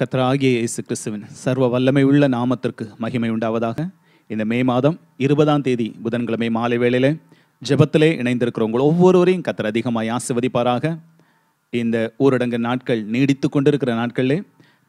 கத்ராகிய இயேசு கிறிஸ்துவின் சர்வ வல்லமை உள்ள நாமத்திற்கு மகிமை உண்டாவதாக இந்த மே மாதம் இருபதாம் தேதி புதன்கிழமை மாலை வேளையில் ஜபத்திலே இணைந்திருக்கிறவங்கள ஒவ்வொருவரையும் கத்தர் அதிகமாக ஆசிர்வதிப்பாராக இந்த ஊரடங்கு நாட்கள் நீடித்து கொண்டிருக்கிற நாட்களிலே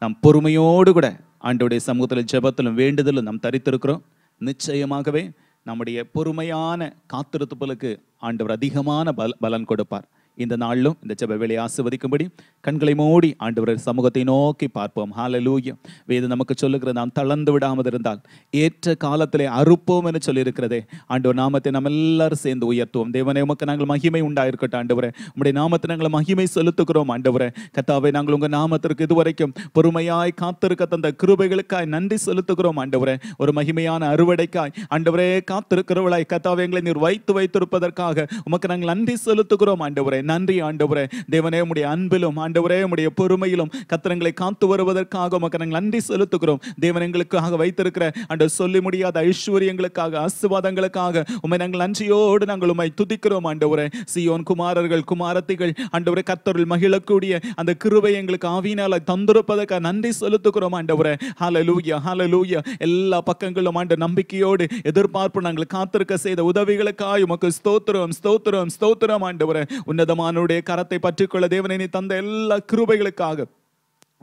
நாம் பொறுமையோடு கூட ஆண்டோடைய சமூகத்தில் ஜெபத்திலும் வேண்டுதலும் நாம் தரித்திருக்கிறோம் நிச்சயமாகவே நம்முடைய பொறுமையான காத்திருத்துப்பலுக்கு ஆண்டவர் அதிகமான பல பலன் கொடுப்பார் இந்த நாளிலும் இந்த ஜப வேலை ஆசிர்வதிக்கும்படி கண்களை மூடி ஆண்டவர் சமூகத்தை நோக்கி பார்ப்போம் ஹாலலூயம் வேதம் நமக்கு சொல்லுகிற நாம் தளர்ந்து விடாமல் இருந்தால் ஏற்ற காலத்திலே அறுப்போம் என சொல்லியிருக்கிறதே ஆண்டவர் நாமத்தை நாம் எல்லாரும் சேர்ந்து உயர்த்துவோம் தேவனே உமக்கு நாங்கள் மகிமை உண்டாயிருக்கட்டும் ஆண்டவரே உங்களுடைய நாமத்தை நாங்கள் மகிமை செலுத்துகிறோம் ஆண்டவரே கத்தாவை நாங்கள் உங்கள் நாமத்திற்கு இதுவரைக்கும் பொறுமையாய் காத்திருக்க தந்த கிருபைகளுக்காய் நன்றி செலுத்துகிறோம் ஆண்டவரே ஒரு மகிமையான அறுவடைக்காய் ஆண்டவரே காத்திருக்கிறவளாய் கத்தாவை எங்களை நீர் வைத்து வைத்திருப்பதற்காக உமக்கு நாங்கள் நன்றி செலுத்துகிறோம் ஆண்டவரே நன்றி ஆண்டவரே தேவனே உடைய அன்பிலும் ஆண்டவரே உடைய பொறுமையிலும் கத்திரங்களை காத்து வருவதற்காக உமக்கு நாங்கள் நன்றி செலுத்துகிறோம் தேவன் எங்களுக்காக வைத்திருக்கிற அந்த சொல்லி முடியாத ஐஸ்வர்யங்களுக்காக ஆசிர்வாதங்களுக்காக உண்மை நாங்கள் நன்றியோடு நாங்கள் உண்மை துதிக்கிறோம் ஆண்டவரே சியோன் குமாரர்கள் குமாரத்திகள் ஆண்டவரே கத்தருள் மகிழக்கூடிய அந்த கிருவை எங்களுக்கு ஆவினால தந்திருப்பதற்காக நன்றி செலுத்துகிறோம் ஆண்டவரே ஹால லூயா எல்லா பக்கங்களும் ஆண்ட நம்பிக்கையோடு எதிர்பார்ப்பு நாங்கள் காத்திருக்க செய்த உதவிகளுக்காக உமக்கு ஸ்தோத்திரம் ஸ்தோத்திரம் ஸ்தோத்திரம் ஆண்டவரே உன்னத ஆண்டமானுடைய கரத்தை பற்றிக்கொள்ள தேவனை நீ தந்த எல்லா கிருபைகளுக்காக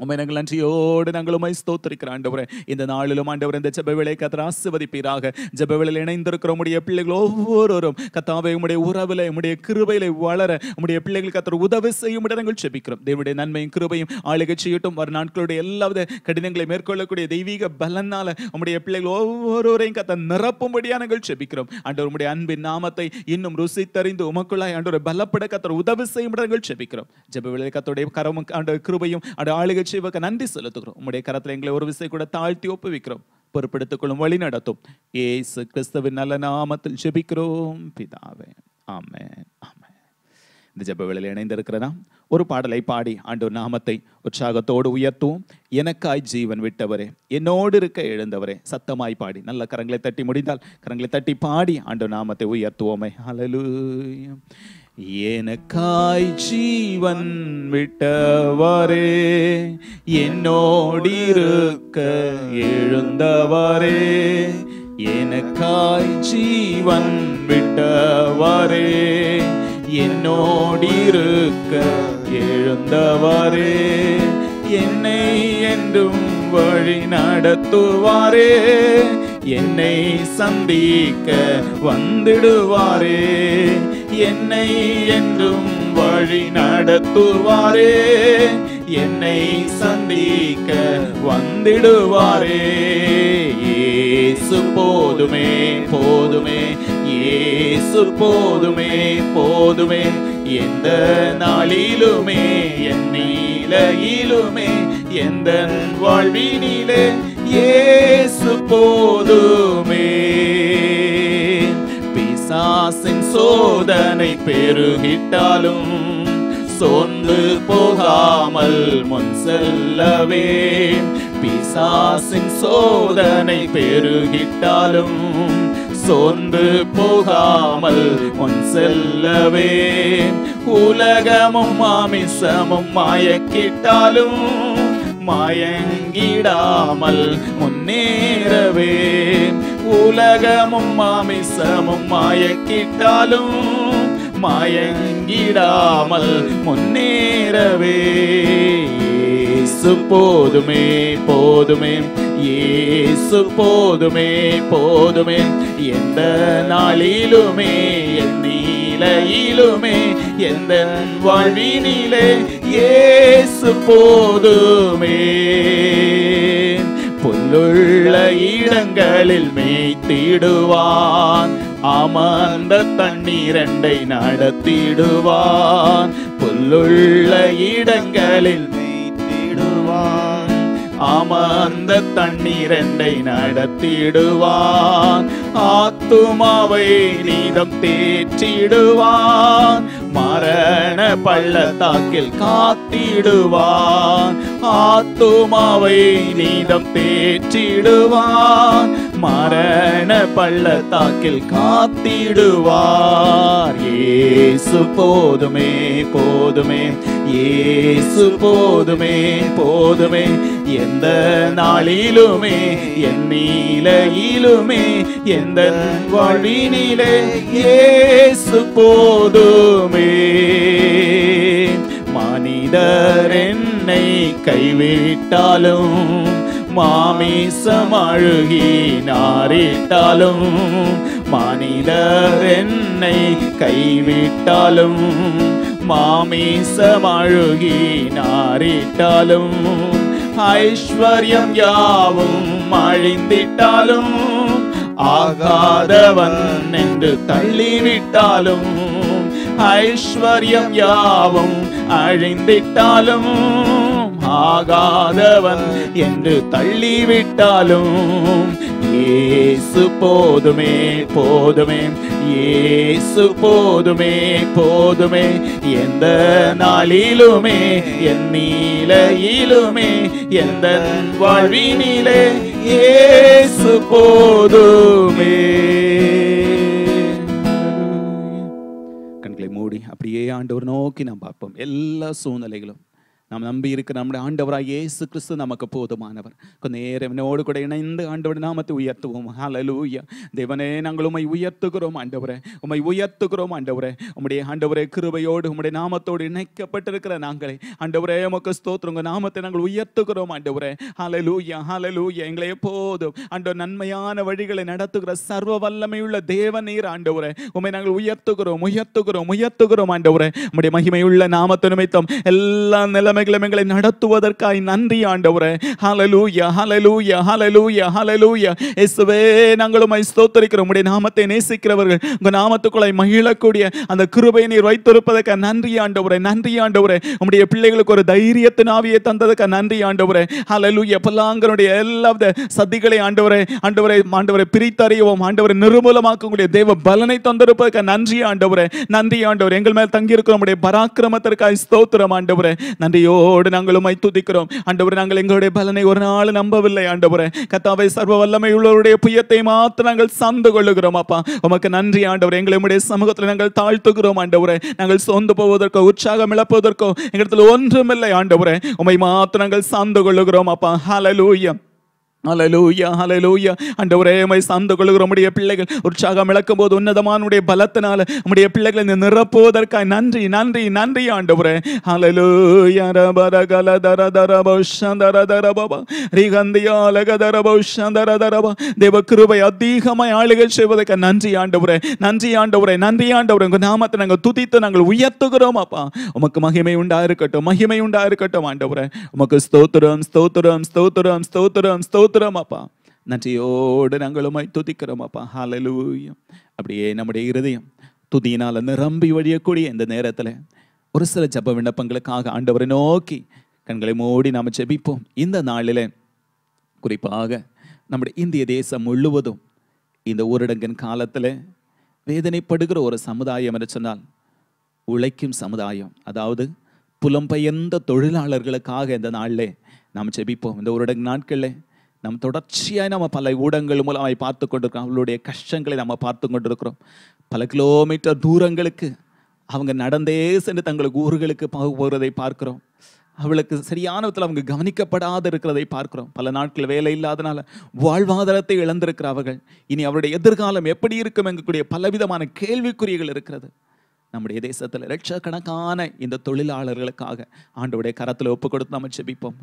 உண்மை நாங்கள் நன்றியோடு நாங்கள் உண்மை ஸ்தோத்திருக்கிற ஆண்டவரே இந்த நாளிலும் ஆண்டவர் இந்த ஜபவேளை கத்திர ஆசிர்வதிப்பீராக ஜபவேளையில் இணைந்திருக்கிற உடைய பிள்ளைகள் ஒவ்வொருவரும் கத்தாவை உடைய உறவில் உடைய கிருபையில வளர உடைய பிள்ளைகள் கத்திர உதவி செய்யும் நாங்கள் செபிக்கிறோம் தேவனுடைய நன்மையும் கிருபையும் ஆளுகை செய்யட்டும் வரும் நாட்களுடைய எல்லாவித கடினங்களை மேற்கொள்ளக்கூடிய தெய்வீக பலனால உடைய பிள்ளைகள் ஒவ்வொருவரையும் கத்த நிரப்பும்படியாக நாங்கள் செபிக்கிறோம் ஆண்டவர் உடைய அன்பின் நாமத்தை இன்னும் ருசித்தறிந்து உமக்குள்ளாய் ஆண்டவர் பலப்பட கத்திர உதவி செய்யும் நாங்கள் செபிக்கிறோம் ஜெபவேளை கத்தோடைய கரமும் ஆண்டவர் கிருபையும் ஆளுகை நிகழ்ச்சிவுக்கு நன்றி செலுத்துகிறோம் உங்களுடைய கரத்தில் எங்களை ஒரு விசை கூட தாழ்த்தி ஒப்புவிக்கிறோம் விக்கிறோம் கொள்ளும் வழி நடத்தும் ஏசு கிறிஸ்துவின் நல்ல நாமத்தில் ஜெபிக்கிறோம் பிதாவே ஆமே ஆமே இந்த ஜெப வேளையில் இணைந்திருக்கிறதா ஒரு பாடலை பாடி ஆண்டு நாமத்தை உற்சாகத்தோடு உயர்த்துவோம் எனக்காய் ஜீவன் விட்டவரே என்னோடு இருக்க எழுந்தவரே சத்தமாய் பாடி நல்ல கரங்களை தட்டி முடிந்தால் கரங்களை தட்டி பாடி ஆண்டு நாமத்தை உயர்த்துவோமே அலலு எனக்காய் ஜீவன் விட்டவரே என்னோடிருக்க எழுந்தவரே எனக்காய் ஜீவன் விட்டவரே என்னோடிருக்க எழுந்தவரே என்னை என்றும் வழி நடத்துவாரே என்னை சந்திக்க வந்திடுவாரே என்னை என்றும் வழி நடத்துவாரே என்னை சந்திக்க வந்திடுவாரே ஏசு போதுமே போதுமே ஏசு போதுமே போதுமே எந்த நாளிலுமே என் நீலையிலுமே எந்த வாழ்வினிலே ஏசு போதுமே பிசாசின் சோதனை பெருகிட்டாலும் சோர்ந்து போகாமல் முன் செல்லவே பிசாசின் சோதனை பெருகிட்டாலும் சோர்ந்து போகாமல் முன் செல்லவே உலகமும் மாமிசமும் மாயக்கிட்டாலும் மயங்கிடாமல் முன்னேறவே உலகமும் மாமிசமும் கிட்டாலும் மாயங்கிடாமல் முன்னேறவே இயேசு போதுமே போதுமே ஏசு போதுமே போதுமே எந்த நாளிலுமே என் நிலையிலுமே எந்த வாழ்வினிலே ஏசு போதுமே உள்ள இடங்களில் மேய்த்திடுவான் அமர்ந்த தண்ணீரண்டை நடத்திடுவான் புல்லுள்ள இடங்களில் மேய்த்திடுவான் அமர்ந்த தண்ணீரண்டை நடத்திடுவான் ஆத்துமாவை நீதம் தேற்றிடுவான் மரண பள்ளத்தாக்கில் காத்திடுவான் ஆத்துமாவை நீதம் தேற்றிடுவார் மரண பள்ளத்தாக்கில் காத்திடுவார் ஏசு போதுமே போதுமே ஏசு போதுமே போதுமே எந்த நாளிலுமே என் நீலையிலுமே எந்த வழினிலே ஏசு போதுமே மனிதர் என்னை கைவிட்டாலும் மாமிசம் அழுகி நாரிட்டாலும் மனிதர் என்னை கைவிட்டாலும் மாமிசம் அழுகி நாரிட்டாலும் ஐஸ்வர்யம் யாவும் அழிந்திட்டாலும் ஆகாதவன் என்று தள்ளிவிட்டாலும் ஐஸ்வர்யம் யாவும் அழிந்திட்டாலும் ஆகாதவன் என்று தள்ளிவிட்டாலும் ஏசு போதுமே போதுமே ஏசு போதுமே போதுமே எந்த நாளிலுமே என் நீலையிலுமே எந்த வாழ்வினிலே ஏசு போதுமே கண்களை மூடி அப்படியே ஆண்டவர் நோக்கி நாம் பார்ப்போம் எல்லா சூழ்நிலைகளும் நாம் நம்பி இருக்கிற நம்முடைய ஆண்டவராக இயேசு கிறிஸ்து நமக்கு போதுமானவர் நேரம் என்னோடு கூட இணைந்து ஆண்டவர் நாமத்தை உயர்த்துவோம் ஹலலூயா தேவனே நாங்கள் உமை உயர்த்துகிறோம் ஆண்டவரே உமை உயர்த்துகிறோம் ஆண்டவரே உம்முடைய ஆண்டவரே கிருபையோடு உம்முடைய நாமத்தோடு இணைக்கப்பட்டிருக்கிற நாங்களே ஆண்டவரே உமக்கு ஸ்தோத்திரம் உங்கள் நாமத்தை நாங்கள் உயர்த்துகிறோம் ஆண்டவரே ஹலலூயா ஹலலூயா எங்களை எப்போதும் ஆண்டவர் நன்மையான வழிகளை நடத்துகிற சர்வ வல்லமையுள்ள தேவநீர் ஆண்டவரே உமை நாங்கள் உயர்த்துகிறோம் உயர்த்துகிறோம் உயர்த்துகிறோம் ஆண்டவரே உம்முடைய மகிமையுள்ள நிமித்தம் எல்லா நிலைமை நிலைமைகளும் எங்களை நடத்துவதற்காய் நன்றி ஆண்டவரே ஹலலூயா ஹலலூயா ஹலலூயா ஹலலூயா இயேசுவே நாங்கள் ஸ்தோத்தரிக்கிறோம் உடைய நாமத்தை நேசிக்கிறவர்கள் உங்கள் நாமத்துக்குள்ளே மகிழக்கூடிய அந்த கிருபை நீர் வைத்திருப்பதற்கு நன்றி ஆண்டவரே நன்றி ஆண்டவரே உங்களுடைய பிள்ளைகளுக்கு ஒரு தைரியத்தின் ஆவியை தந்ததுக்கு நன்றி ஆண்டவரே ஹலலூயா பல்லாங்கனுடைய எல்லா சதிகளை ஆண்டவரே ஆண்டவரை ஆண்டவரை பிரித்தறியவும் ஆண்டவரை நிர்மூலமாக்கக்கூடிய தேவ பலனை தந்திருப்பதற்கு நன்றி ஆண்டவரே நன்றி ஆண்டவர் எங்கள் மேல் தங்கியிருக்கிற நம்முடைய பராக்கிரமத்திற்காக ஸ்தோத்திரம் ஆண்டவரே நன்றி நன்றியோடு நாங்கள் உமை துதிக்கிறோம் ஆண்டவர் நாங்கள் எங்களுடைய பலனை ஒரு நாள் நம்பவில்லை ஆண்டவரே கத்தாவை சர்வ வல்லமை உள்ளவருடைய புயத்தை மாத்திரம் நாங்கள் சார்ந்து கொள்ளுகிறோம் அப்பா உமக்கு நன்றி ஆண்டவர் எங்களை உடைய சமூகத்தில் நாங்கள் தாழ்த்துகிறோம் ஆண்டவரே நாங்கள் சோர்ந்து போவதற்கோ உற்சாகம் இழப்பதற்கோ எங்களிடத்தில் ஒன்றுமில்லை ஆண்டவரே உமை மாத்திரம் நாங்கள் சார்ந்து கொள்ளுகிறோம் அப்பா ஹலலூயம் அலலூயா அலலூயா அண்டவரே மை சார்ந்து கொள்கிற நம்முடைய பிள்ளைகள் உற்சாகம் இழக்கும் போது உன்னதமானுடைய பலத்தினால நம்முடைய பிள்ளைகளை இந்த நிரப்புவதற்காக நன்றி நன்றி நன்றி ஆண்டவரே அலலூயா தேவ கிருபை அதிகமாய் ஆளுகை செய்வதற்கு நன்றி ஆண்டவரே நன்றி ஆண்டவரே நன்றி ஆண்டவரே உங்கள் நாமத்தை நாங்கள் துதித்து நாங்கள் உயர்த்துகிறோம் அப்பா உமக்கு மகிமை உண்டா இருக்கட்டும் மகிமை உண்டா இருக்கட்டும் ஆண்டவரே உமக்கு ஸ்தோத்திரம் ஸ்தோத்திரம் ஸ்தோத்திரம் ஸ்தோத்திரம் ஸ்தோத்திரம் அப்பா நன்றியோடு நாங்கள் துதிக்கிறோம் அப்பா ஹாலலூயம் அப்படியே நம்முடைய இருதயம் துதியினால் நிரம்பி வழியக்கூடிய இந்த நேரத்தில் ஒரு சில ஜப விண்ணப்பங்களுக்காக ஆண்டவரை நோக்கி கண்களை மூடி நாம் ஜெபிப்போம் இந்த நாளில் குறிப்பாக நம்முடைய இந்திய தேசம் முழுவதும் இந்த ஊரடங்கின் காலத்தில் வேதனைப்படுகிற ஒரு சமுதாயம் என்று சொன்னால் உழைக்கும் சமுதாயம் அதாவது புலம்பெயர்ந்த தொழிலாளர்களுக்காக இந்த நாளில் நாம் ஜெபிப்போம் இந்த ஊரடங்கு நாட்களில் நம் தொடர்ச்சியாக நம்ம பல ஊடகங்கள் மூலம் அவை பார்த்து கொண்டிருக்கிறோம் அவளுடைய கஷ்டங்களை நம்ம பார்த்து கொண்டிருக்கிறோம் பல கிலோமீட்டர் தூரங்களுக்கு அவங்க நடந்தே சென்று தங்களுக்கு ஊர்களுக்கு போகிறதை பார்க்குறோம் அவளுக்கு சரியான விதத்தில் அவங்க கவனிக்கப்படாத இருக்கிறதை பார்க்குறோம் பல நாட்கள் வேலை இல்லாதனால வாழ்வாதாரத்தை இழந்திருக்கிற அவர்கள் இனி அவருடைய எதிர்காலம் எப்படி இருக்கும் எங்கக்கூடிய பலவிதமான கேள்விக்குறிகள் இருக்கிறது நம்முடைய தேசத்தில் லட்சக்கணக்கான இந்த தொழிலாளர்களுக்காக ஆண்டோடைய கரத்தில் ஒப்பு கொடுத்து நம்ம செபிப்போம்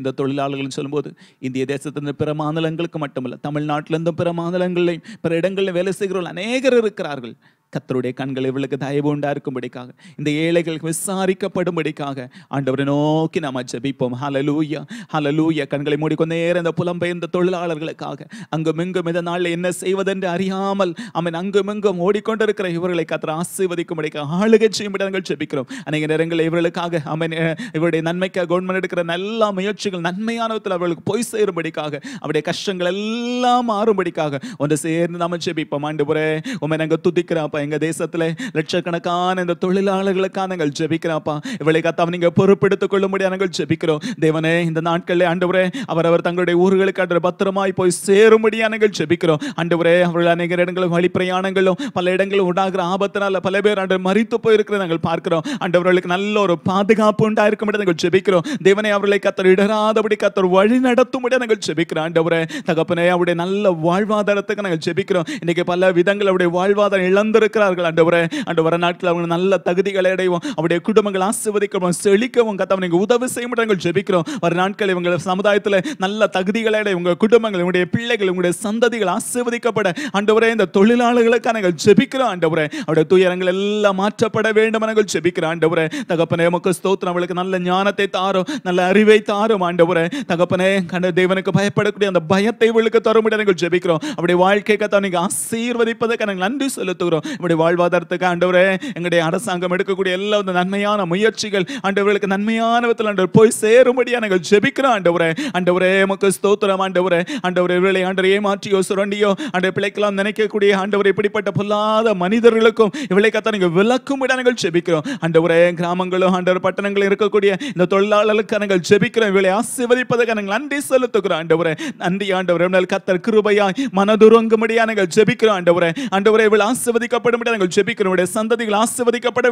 இந்த தொழிலாளர்கள்னு சொல்லும்போது இந்திய தேசத்திலிருந்து பிற மாநிலங்களுக்கு மட்டுமல்ல தமிழ்நாட்டிலிருந்தும் பிற மாநிலங்களிலையும் பிற இடங்களில் வேலை செய்கிறவர்கள் அநேகர் இருக்கிறார்கள் கத்தருடைய கண்கள் இவளுக்கு தயவு உண்டா இருக்கும்படிக்காக இந்த ஏழைகளுக்கு விசாரிக்கப்படும்படிக்காக ஆண்டவரை நோக்கி நாம் ஜபிப்போம் ஹலலூயா ஹலலூயா கண்களை மூடிக்கொண்ட கொஞ்ச நேரம் இந்த புலம்பெயர்ந்த தொழிலாளர்களுக்காக அங்கும் இங்கும் இந்த நாளில் என்ன செய்வதென்று அறியாமல் அவன் அங்கும் இங்கும் ஓடிக்கொண்டிருக்கிற இவர்களை கத்திர ஆசீர்வதிக்கும்படிக்காக ஆளுகை செய்யும்படி நாங்கள் ஜபிக்கிறோம் அநேக நேரங்களில் இவர்களுக்காக அவன் இவருடைய நன்மைக்காக கவர்மெண்ட் எடுக்கிற நல்ல முயற்சிகள் நன்மையான அவர்களுக்கு போய் சேரும்படிக்காக அவருடைய கஷ்டங்கள் எல்லாம் மாறும்படிக்காக ஒன்று சேர்ந்து நாம் ஜெபிப்போம் ஆண்டு புறே உண்மை நாங்கள் துதிக்கிறப்ப எங்கள் தேசத்தில் லட்சக்கணக்கான இந்த தொழிலாளர்களுக்காக நாங்கள் ஜெபிக்கிறோம்ப்பா இவளை கத்தாவை நீங்க பொறுப்பெடுத்துக் கொள்ள முடியாது நாங்கள் ஜெபிக்கிறோம் தேவனே இந்த நாட்களில் ஆண்டவரே அவரவர் தங்களுடைய ஊர்களுக்கு ஆண்டு பத்திரமாய் போய் சேரும்படியாக நாங்கள் ஜெபிக்கிறோம் ஆண்டவரே அவர்கள் அநேக இடங்களும் வழி பிரயாணங்களும் பல இடங்களும் உண்டாகிற ஆபத்தினால பல பேர் ஆண்டு மறித்து போயிருக்கிற நாங்கள் பார்க்கிறோம் ஆண்டவர்களுக்கு நல்ல ஒரு பாதுகாப்பு உண்டாயிருக்கும் நாங்கள் ஜெபிக்கிறோம் தேவனை அவர்களை கத்தர் இடராதபடி கத்தர் வழி நடத்தும்படி நாங்கள் ஜெபிக்கிறோம் ஆண்டவரே தகப்பனே அவருடைய நல்ல வாழ்வாதாரத்துக்கு நாங்கள் ஜெபிக்கிறோம் இன்னைக்கு பல விதங்கள் அவருடைய வாழ்வாதாரம் இழந்திருக்க இருக்கிறார்கள் அண்ட வர நாட்கள் அவங்க நல்ல தகுதிகளை அடைவோம் அவருடைய குடும்பங்கள் ஆசிர்வதிக்கவும் செழிக்கவும் கத்தவன் நீங்கள் உதவி செய்ய மாட்டாங்க ஜெபிக்கிறோம் வர நாட்கள் இவங்க சமுதாயத்தில் நல்ல தகுதிகளை அடைய உங்கள் குடும்பங்கள் உங்களுடைய பிள்ளைகள் உங்களுடைய சந்ததிகள் ஆசிர்வதிக்கப்பட ஆண்டவரே இந்த தொழிலாளர்களுக்காக நாங்கள் ஜெபிக்கிறோம் ஆண்டவரே அவருடைய துயரங்கள் எல்லாம் மாற்றப்பட வேண்டும் நாங்கள் ஜெபிக்கிறோம் ஆண்டவரே தகப்பனே நமக்கு ஸ்தோத்திரம் அவளுக்கு நல்ல ஞானத்தை தாரும் நல்ல அறிவை தாரும் ஆண்டவரே தகப்பனே கண்ட தேவனுக்கு பயப்படக்கூடிய அந்த பயத்தை இவளுக்கு தரும்படி நாங்கள் ஜெபிக்கிறோம் அவருடைய வாழ்க்கைக்காக நீங்கள் ஆசீர்வதிப்பதற்கு நாங்கள் நன்றி செலுத்துகிறோம் நம்முடைய வாழ்வாதாரத்துக்கு ஆண்டவரே எங்களுடைய அரசாங்கம் எடுக்கக்கூடிய எல்லா வந்து நன்மையான முயற்சிகள் ஆண்டவர்களுக்கு நன்மையான விதத்தில் ஆண்டவர் போய் சேரும்படியாக நாங்கள் ஜெபிக்கிறோம் ஆண்டவரே ஆண்டவரே எமக்கு ஸ்தோத்திரம் ஆண்டவரே ஆண்டவரே இவர்களை ஆண்டவர் ஏமாற்றியோ சுரண்டியோ ஆண்டவர் பிள்ளைக்கெல்லாம் நினைக்கக்கூடிய ஆண்டவர் இப்படிப்பட்ட பொல்லாத மனிதர்களுக்கும் இவளை கத்த நீங்கள் விளக்கும் விட நாங்கள் ஜெபிக்கிறோம் ஆண்டவரே கிராமங்களும் ஆண்டவர் பட்டணங்களும் இருக்கக்கூடிய இந்த தொழிலாளர்களுக்கு நாங்கள் ஜெபிக்கிறோம் இவளை ஆசிர்வதிப்பதற்கு நாங்கள் நன்றி செலுத்துகிறோம் ஆண்டவரே நன்றி ஆண்டவரே கத்தர் கிருபையாய் மனதுருங்கும்படியா நாங்கள் ஜெபிக்கிறோம் ஆண்டவரே ஆண்டவரே இவளை ஆசிர்வதிக்க ஆசீர்வதிக்கப்படும் நாங்கள் ஜெபிக்கிறோம் உடைய சந்ததிகள்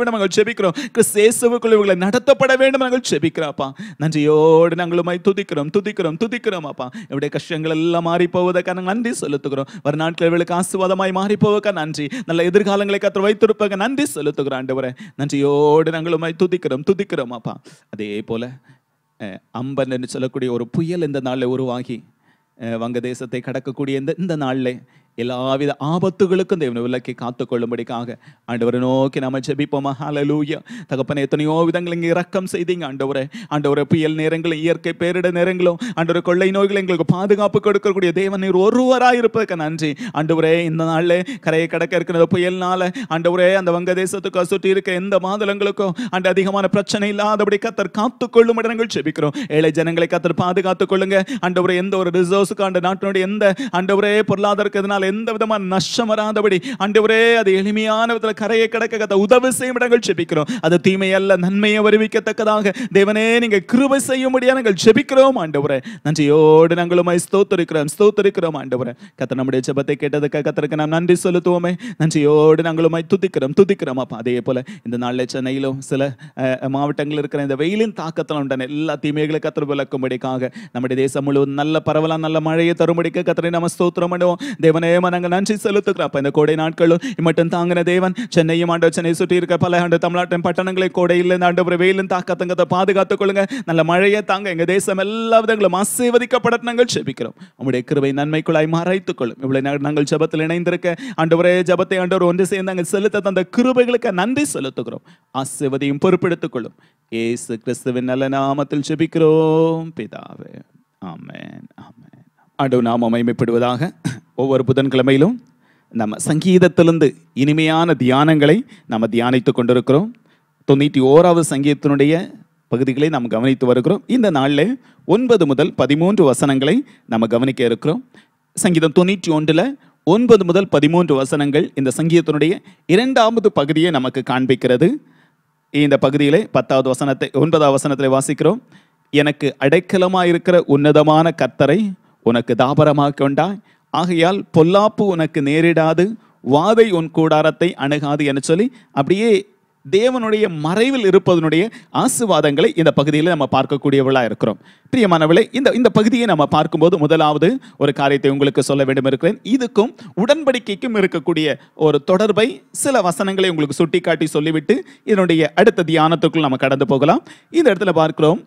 வேண்டும் நாங்கள் ஜெபிக்கிறோம் இவர்களை நடத்தப்பட வேண்டும் நாங்கள் நன்றியோடு நாங்களுமாய் துதிக்கிறோம் துதிக்கிறோம் துதிக்கிறோம் அப்பா இவருடைய கஷ்டங்கள் எல்லாம் மாறி போவதற்காக நாங்கள் நன்றி செலுத்துகிறோம் வர நாட்கள் இவர்களுக்கு மாறி போவதற்காக நன்றி நல்ல எதிர்காலங்களை கற்று வைத்திருப்பாங்க நன்றி செலுத்துகிறோம் ஆண்டவரே நன்றியோடு நாங்களுமாய் துதிக்கிறோம் துதிக்கிறோம் அப்பா அதே போல அம்பன் என்று சொல்லக்கூடிய ஒரு புயல் இந்த நாளில் உருவாகி வங்கதேசத்தை கடக்கக்கூடிய இந்த இந்த நாளில் எல்லாவித ஆபத்துகளுக்கும் தேவனை விலக்கி காத்துக்கொள்ளும்படிக்காக ஆண்டவரை நோக்கி நம்ம ஜெபிப்போமா ஹலலூயா தகப்பனை எத்தனையோ விதங்கள் இங்கே இறக்கம் செய்தீங்க ஆண்டவரை ஆண்டவரை புயல் நேரங்களும் இயற்கை பேரிட நேரங்களும் ஆண்டவரை கொள்ளை நோய்கள் எங்களுக்கு பாதுகாப்பு கொடுக்கக்கூடிய தேவன் நீர் ஒருவராக இருப்பதற்கு நன்றி ஆண்டவரே இந்த நாளில் கரையை கடக்க இருக்கிற புயல்னால ஆண்டவரே அந்த வங்கதேசத்துக்கு சுற்றி இருக்க எந்த மாதளங்களுக்கும் அண்டு அதிகமான பிரச்சனை இல்லாதபடி கத்தர் காத்துக்கொள்ளும் இடங்கள் செபிக்கிறோம் ஏழை ஜனங்களை கத்தர் பாதுகாத்துக் கொள்ளுங்க ஆண்டவரை எந்த ஒரு ரிசோர்ஸுக்கு ஆண்டு நாட்டினுடைய எந்த ஆண்டவரே பொருளாதாரத்தினால எந்த விதமான நஷ்டம் வராதபடி அண்டு ஒரே அது எளிமையான விதத்தில் கரையை கிடக்க கத்த உதவி செய்யும் இடங்கள் செபிக்கிறோம் அது தீமையல்ல நன்மையை வருவிக்கத்தக்கதாக தேவனே நீங்கள் கிருபை செய்யும்படியாக நாங்கள் செபிக்கிறோம் ஆண்டவரே நன்றியோடு நாங்களுமாய் ஸ்தோத்தரிக்கிறோம் ஸ்தோத்தரிக்கிறோம் ஆண்டவரே கத்த நம்முடைய ஜெபத்தை கேட்டதுக்காக கத்தருக்கு நாம் நன்றி செலுத்துவோமே நன்றியோடு நாங்களும் துதிக்கிறோம் துதிக்கிறோம் அப்போ அதே போல் இந்த நாளில் சென்னையிலும் சில மாவட்டங்களில் இருக்கிற இந்த வெயிலின் தாக்கத்தில் உண்டான எல்லா தீமைகளை கத்திர விளக்கும்படிக்காக நம்முடைய தேசம் முழுவதும் நல்ல பரவலாக நல்ல மழையை தரும்படிக்க கத்திரை நம்ம ஸ்தோத்திரம் பண்ணுவோம் தேவனே நேயமா நாங்கள் நன்றி செலுத்துக்கிறோம் அப்போ இந்த கோடை நாட்களும் மட்டும் தாங்கின தேவன் சென்னையும் ஆண்டு சென்னை சுற்றி இருக்க பல ஆண்டு தமிழ்நாட்டின் பட்டணங்களை கோடையில் ஆண்டு ஒரு வெயிலும் தாக்கத்தங்கத்தை பாதுகாத்துக் கொள்ளுங்க நல்ல மழையை தாங்க எங்கள் தேசம் எல்லா விதங்களும் அசைவதிக்கப்பட நாங்கள் செபிக்கிறோம் நம்முடைய கிருவை நன்மைக்குள்ளாய் மறைத்துக் கொள்ளும் இவ்வளவு நாங்கள் ஜபத்தில் இணைந்திருக்க ஆண்டு ஒரே ஜபத்தை ஆண்டு ஒரு ஒன்று சேர்ந்து நாங்கள் செலுத்த தந்த கிருபைகளுக்கு நன்றி செலுத்துகிறோம் அசைவதையும் பொறுப்பெடுத்துக் கொள்ளும் ஏசு கிறிஸ்துவின் நல்ல நாமத்தில் செபிக்கிறோம் பிதாவே ஆமேன் ஆமேன் அடு நாமம் மைமைப்படுவதாக ஒவ்வொரு புதன்கிழமையிலும் நம்ம சங்கீதத்திலிருந்து இனிமையான தியானங்களை நம்ம தியானித்து கொண்டிருக்கிறோம் தொண்ணூற்றி ஓராவது சங்கீதத்தினுடைய பகுதிகளை நாம் கவனித்து வருகிறோம் இந்த நாளில் ஒன்பது முதல் பதிமூன்று வசனங்களை நம்ம கவனிக்க இருக்கிறோம் சங்கீதம் தொண்ணூற்றி ஒன்றில் ஒன்பது முதல் பதிமூன்று வசனங்கள் இந்த சங்கீதத்தினுடைய இரண்டாவது பகுதியை நமக்கு காண்பிக்கிறது இந்த பகுதியில் பத்தாவது வசனத்தை ஒன்பதாவது வசனத்தில் வாசிக்கிறோம் எனக்கு அடைக்கலமாக இருக்கிற உன்னதமான கத்தரை உனக்கு தாபரமாக கொண்டாய் ஆகையால் பொல்லாப்பு உனக்கு நேரிடாது வாதை உன் கூடாரத்தை அணுகாது என சொல்லி அப்படியே தேவனுடைய மறைவில் இருப்பதனுடைய ஆசிர்வாதங்களை இந்த பகுதியில் நம்ம பார்க்கக்கூடியவர்களாக இருக்கிறோம் பிரியமானவளை இந்த இந்த பகுதியை நம்ம பார்க்கும்போது முதலாவது ஒரு காரியத்தை உங்களுக்கு சொல்ல வேண்டும் இருக்கிறேன் இதுக்கும் உடன்படிக்கைக்கும் இருக்கக்கூடிய ஒரு தொடர்பை சில வசனங்களை உங்களுக்கு சுட்டிக்காட்டி சொல்லிவிட்டு இதனுடைய அடுத்த தியானத்துக்குள் நம்ம கடந்து போகலாம் இந்த இடத்துல பார்க்கிறோம்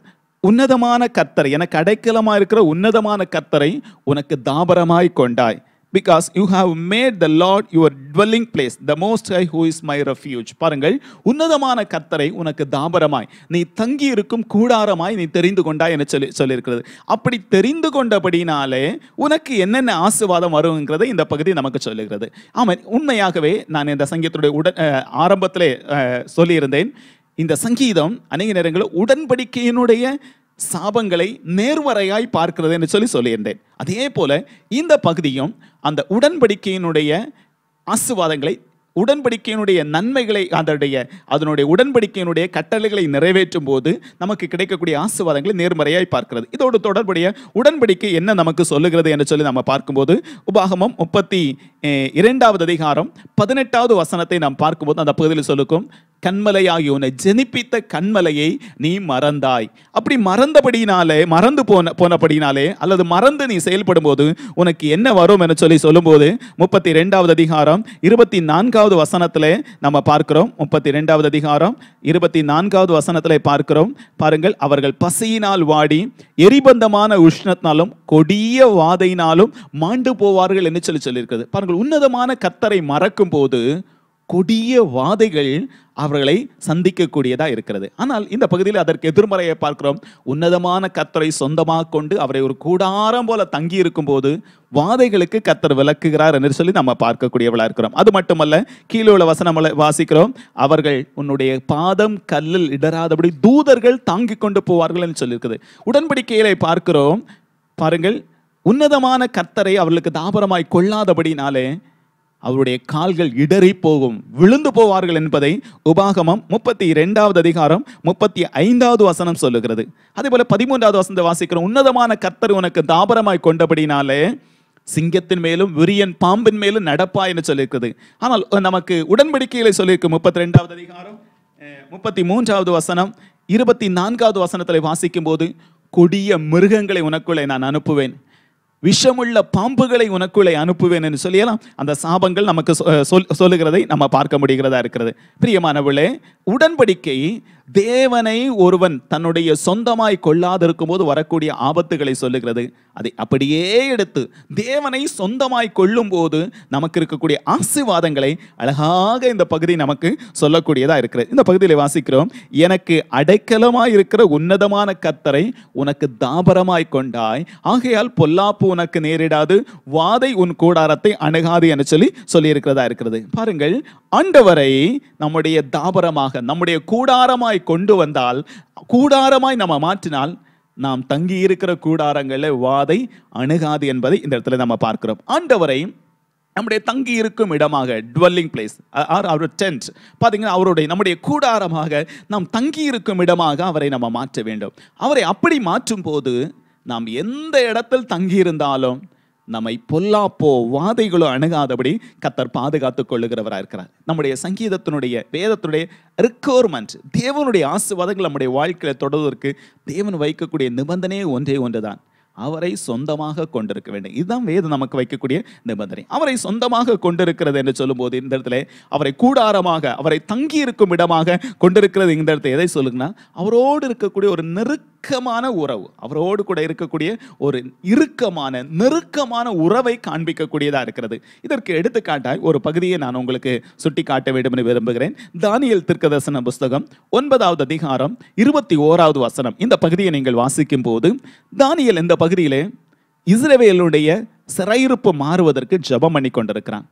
உன்னதமான கத்தரை எனக்கு அடைக்கலமாக இருக்கிற உன்னதமான கத்தரை உனக்கு தாபரமாய் கொண்டாய் because you have made the lord your dwelling place the most high who is my refuge பாருங்கள் உன்னதமான கத்தரை உனக்கு தாபரமாய் நீ தங்கி இருக்கும் கூடாரமாய் நீ தெரிந்து கொண்டாய் என சொல்லி சொல்லியிருக்கிறது அப்படி தெரிந்து கொண்டபடினாலே உனக்கு என்னென்ன ஆசிர்வாதம் வருங்கிறதை இந்த பகுதி நமக்கு சொல்லுகிறது ஆமாம் உண்மையாகவே நான் இந்த சங்கீதத்துடைய உடன் ஆரம்பத்திலே சொல்லியிருந்தேன் இந்த சங்கீதம் அநேக நேரங்களில் உடன்படிக்கையினுடைய சாபங்களை நேர்வரையாய் பார்க்கிறது என்று சொல்லி சொல்லியிருந்தேன் அதே போல இந்த பகுதியும் அந்த உடன்படிக்கையினுடைய ஆசுவாதங்களை உடன்படிக்கையினுடைய நன்மைகளை அதனுடைய அதனுடைய உடன்படிக்கையினுடைய கட்டளைகளை நிறைவேற்றும் போது நமக்கு கிடைக்கக்கூடிய ஆசுவாதங்களை நேர்மறையாய் பார்க்கிறது இதோடு தொடர்புடைய உடன்படிக்கை என்ன நமக்கு சொல்லுகிறது என்று சொல்லி நம்ம பார்க்கும்போது உபாகமம் முப்பத்தி இரண்டாவது அதிகாரம் பதினெட்டாவது வசனத்தை நாம் பார்க்கும்போது அந்த பகுதியில் சொல்லுக்கும் உன்னை ஜெனிப்பித்த கண்மலையை நீ மறந்தாய் அப்படி மறந்தபடினாலே மறந்து போன போனபடினாலே அல்லது மறந்து நீ செயல்படும் போது உனக்கு என்ன வரும் என சொல்லி சொல்லும்போது முப்பத்தி ரெண்டாவது அதிகாரம் இருபத்தி நான்காவது வசனத்தில் நம்ம பார்க்கிறோம் முப்பத்தி ரெண்டாவது அதிகாரம் இருபத்தி நான்காவது வசனத்தில் பார்க்கிறோம் பாருங்கள் அவர்கள் பசியினால் வாடி எரிபந்தமான உஷ்ணத்தினாலும் கொடிய வாதையினாலும் மாண்டு போவார்கள் என்று சொல்லி சொல்லியிருக்கிறது பாருங்கள் உன்னதமான கத்தரை மறக்கும் போது கொடிய வாதைகள் அவர்களை சந்திக்கக்கூடியதாக இருக்கிறது ஆனால் இந்த பகுதியில் அதற்கு எதிர்மறையை பார்க்கிறோம் உன்னதமான கத்தரை சொந்தமாக கொண்டு அவரை ஒரு கூடாரம் போல தங்கி இருக்கும்போது வாதைகளுக்கு கத்தர் விளக்குகிறார் என்று சொல்லி நம்ம பார்க்கக்கூடியவளாக இருக்கிறோம் அது மட்டுமல்ல கீழே உள்ள வசனம் வாசிக்கிறோம் அவர்கள் உன்னுடைய பாதம் கல்லில் இடராதபடி தூதர்கள் தாங்கி கொண்டு போவார்கள் என்று சொல்லியிருக்குது உடன்படிக்கையிலே பார்க்கிறோம் பாருங்கள் உன்னதமான கத்தரை அவர்களுக்கு தாபரமாய் கொள்ளாதபடினாலே அவருடைய கால்கள் இடறி போகும் விழுந்து போவார்கள் என்பதை உபாகமம் முப்பத்தி இரண்டாவது அதிகாரம் முப்பத்தி ஐந்தாவது வசனம் சொல்லுகிறது அதே போல பதிமூன்றாவது வசனத்தை வாசிக்கிறோம் உன்னதமான கர்த்தர் உனக்கு தாபரமாய் கொண்டபடினாலே சிங்கத்தின் மேலும் விரியன் பாம்பின் மேலும் நடப்பா என்று சொல்லியிருக்கிறது ஆனால் நமக்கு உடன்படிக்கைகளை சொல்லியிருக்கு முப்பத்தி ரெண்டாவது அதிகாரம் முப்பத்தி மூன்றாவது வசனம் இருபத்தி நான்காவது வசனத்தில் வாசிக்கும் போது கொடிய மிருகங்களை உனக்குள்ளே நான் அனுப்புவேன் விஷமுள்ள பாம்புகளை உனக்குள்ளே அனுப்புவேன் என்று சொல்லியெல்லாம் அந்த சாபங்கள் நமக்கு சொல் சொல்லுகிறதை நம்ம பார்க்க முடிகிறதா இருக்கிறது பிரியமானவளே உடன்படிக்கை தேவனை ஒருவன் தன்னுடைய சொந்தமாய் கொள்ளாதிருக்கும் போது வரக்கூடிய ஆபத்துகளை சொல்லுகிறது அதை அப்படியே எடுத்து தேவனை சொந்தமாய் கொள்ளும் போது நமக்கு இருக்கக்கூடிய ஆசிர்வாதங்களை அழகாக இந்த பகுதி நமக்கு சொல்லக்கூடியதாக இருக்கிறது இந்த பகுதியில் வாசிக்கிறோம் எனக்கு அடைக்கலமாய் இருக்கிற உன்னதமான கத்தரை உனக்கு தாபரமாய் கொண்டாய் ஆகையால் பொல்லாப்பு உனக்கு நேரிடாது வாதை உன் கூடாரத்தை அணுகாது என சொல்லி சொல்லியிருக்கிறதா இருக்கிறது பாருங்கள் ஆண்டவரை நம்முடைய தாபரமாக நம்முடைய கூடாரமாய் கொண்டு வந்தால் கூடாரமாய் நம்ம மாற்றினால் நாம் தங்கி இருக்கிற கூடாரங்களில் வாதை அணுகாது என்பதை இந்த இடத்துல நம்ம பார்க்கிறோம் ஆண்டவரை நம்முடைய தங்கி இருக்கும் இடமாக dwelling place or our tent பார்த்தீங்கன்னா அவருடைய நம்முடைய கூடாரமாக நாம் தங்கி இருக்கும் இடமாக அவரை நம்ம மாற்ற வேண்டும் அவரை அப்படி மாற்றும் போது நாம் எந்த இடத்தில் தங்கியிருந்தாலும் நம்மை பொல்லாப்போ வாதைகளோ அணுகாதபடி கத்தர் பாதுகாத்துக் கொள்ளுகிறவராக இருக்கிறார் நம்முடைய சங்கீதத்தினுடைய வேதத்தினுடைய ரிக்வயர்மெண்ட் தேவனுடைய ஆசிர்வாதங்கள் நம்முடைய வாழ்க்கையில் தொடர்வதற்கு தேவன் வைக்கக்கூடிய நிபந்தனையே ஒன்றே ஒன்று தான் அவரை சொந்தமாக கொண்டிருக்க வேண்டும் இதுதான் வேதம் நமக்கு வைக்கக்கூடிய நிபந்தனை அவரை சொந்தமாக கொண்டிருக்கிறது என்று சொல்லும்போது இந்த இடத்துல அவரை கூடாரமாக அவரை தங்கி இருக்கும் இடமாக கொண்டிருக்கிறது இந்த இடத்துல எதை சொல்லுங்கன்னா அவரோடு இருக்கக்கூடிய ஒரு நெருக்கமான உறவு அவரோடு கூட இருக்கக்கூடிய ஒரு இறுக்கமான நெருக்கமான உறவை காண்பிக்கக்கூடியதாக இருக்கிறது இதற்கு எடுத்துக்காட்டாய் ஒரு பகுதியை நான் உங்களுக்கு சுட்டி காட்ட வேண்டும் என்று விரும்புகிறேன் தானியல் திருக்கதர்சன புஸ்தகம் ஒன்பதாவது அதிகாரம் இருபத்தி ஓராவது வசனம் இந்த பகுதியை நீங்கள் வாசிக்கும் போது தானியல் இந்த பகுதியிலே இஸ்ரவேலுடைய சிறையிருப்பு மாறுவதற்கு ஜபம் பண்ணி கொண்டிருக்கிறான்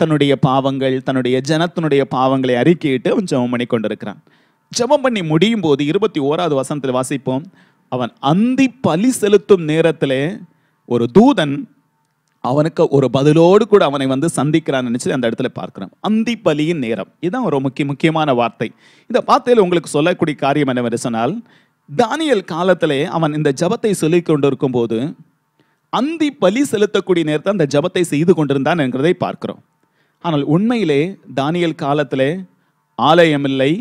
தன்னுடைய பாவங்கள் தன்னுடைய ஜனத்தினுடைய பாவங்களை அறிக்கையிட்டு அவன் ஜபம் பண்ணி கொண்டிருக்கிறான் ஜபம் பண்ணி முடியும் போது இருபத்தி ஓராவது வசனத்தில் வாசிப்போம் அவன் அந்தி பலி செலுத்தும் நேரத்திலே ஒரு தூதன் அவனுக்கு ஒரு பதிலோடு கூட அவனை வந்து சந்திக்கிறான்னு நினச்சி அந்த இடத்துல பார்க்குறான் அந்தி பலியின் நேரம் இதுதான் ஒரு முக்கிய முக்கியமான வார்த்தை இந்த வார்த்தையில் உங்களுக்கு சொல்லக்கூடிய காரியம் என்னவென்று சொன்னால் தானியல் காலத்திலே அவன் இந்த ஜபத்தை சொல்லிக் கொண்டிருக்கும் போது அந்தி பலி செலுத்தக்கூடிய நேரத்தை அந்த ஜபத்தை செய்து கொண்டிருந்தான் என்கிறதை பார்க்கிறோம் ஆனால் உண்மையிலே தானியல் காலத்திலே ஆலயம் இல்லை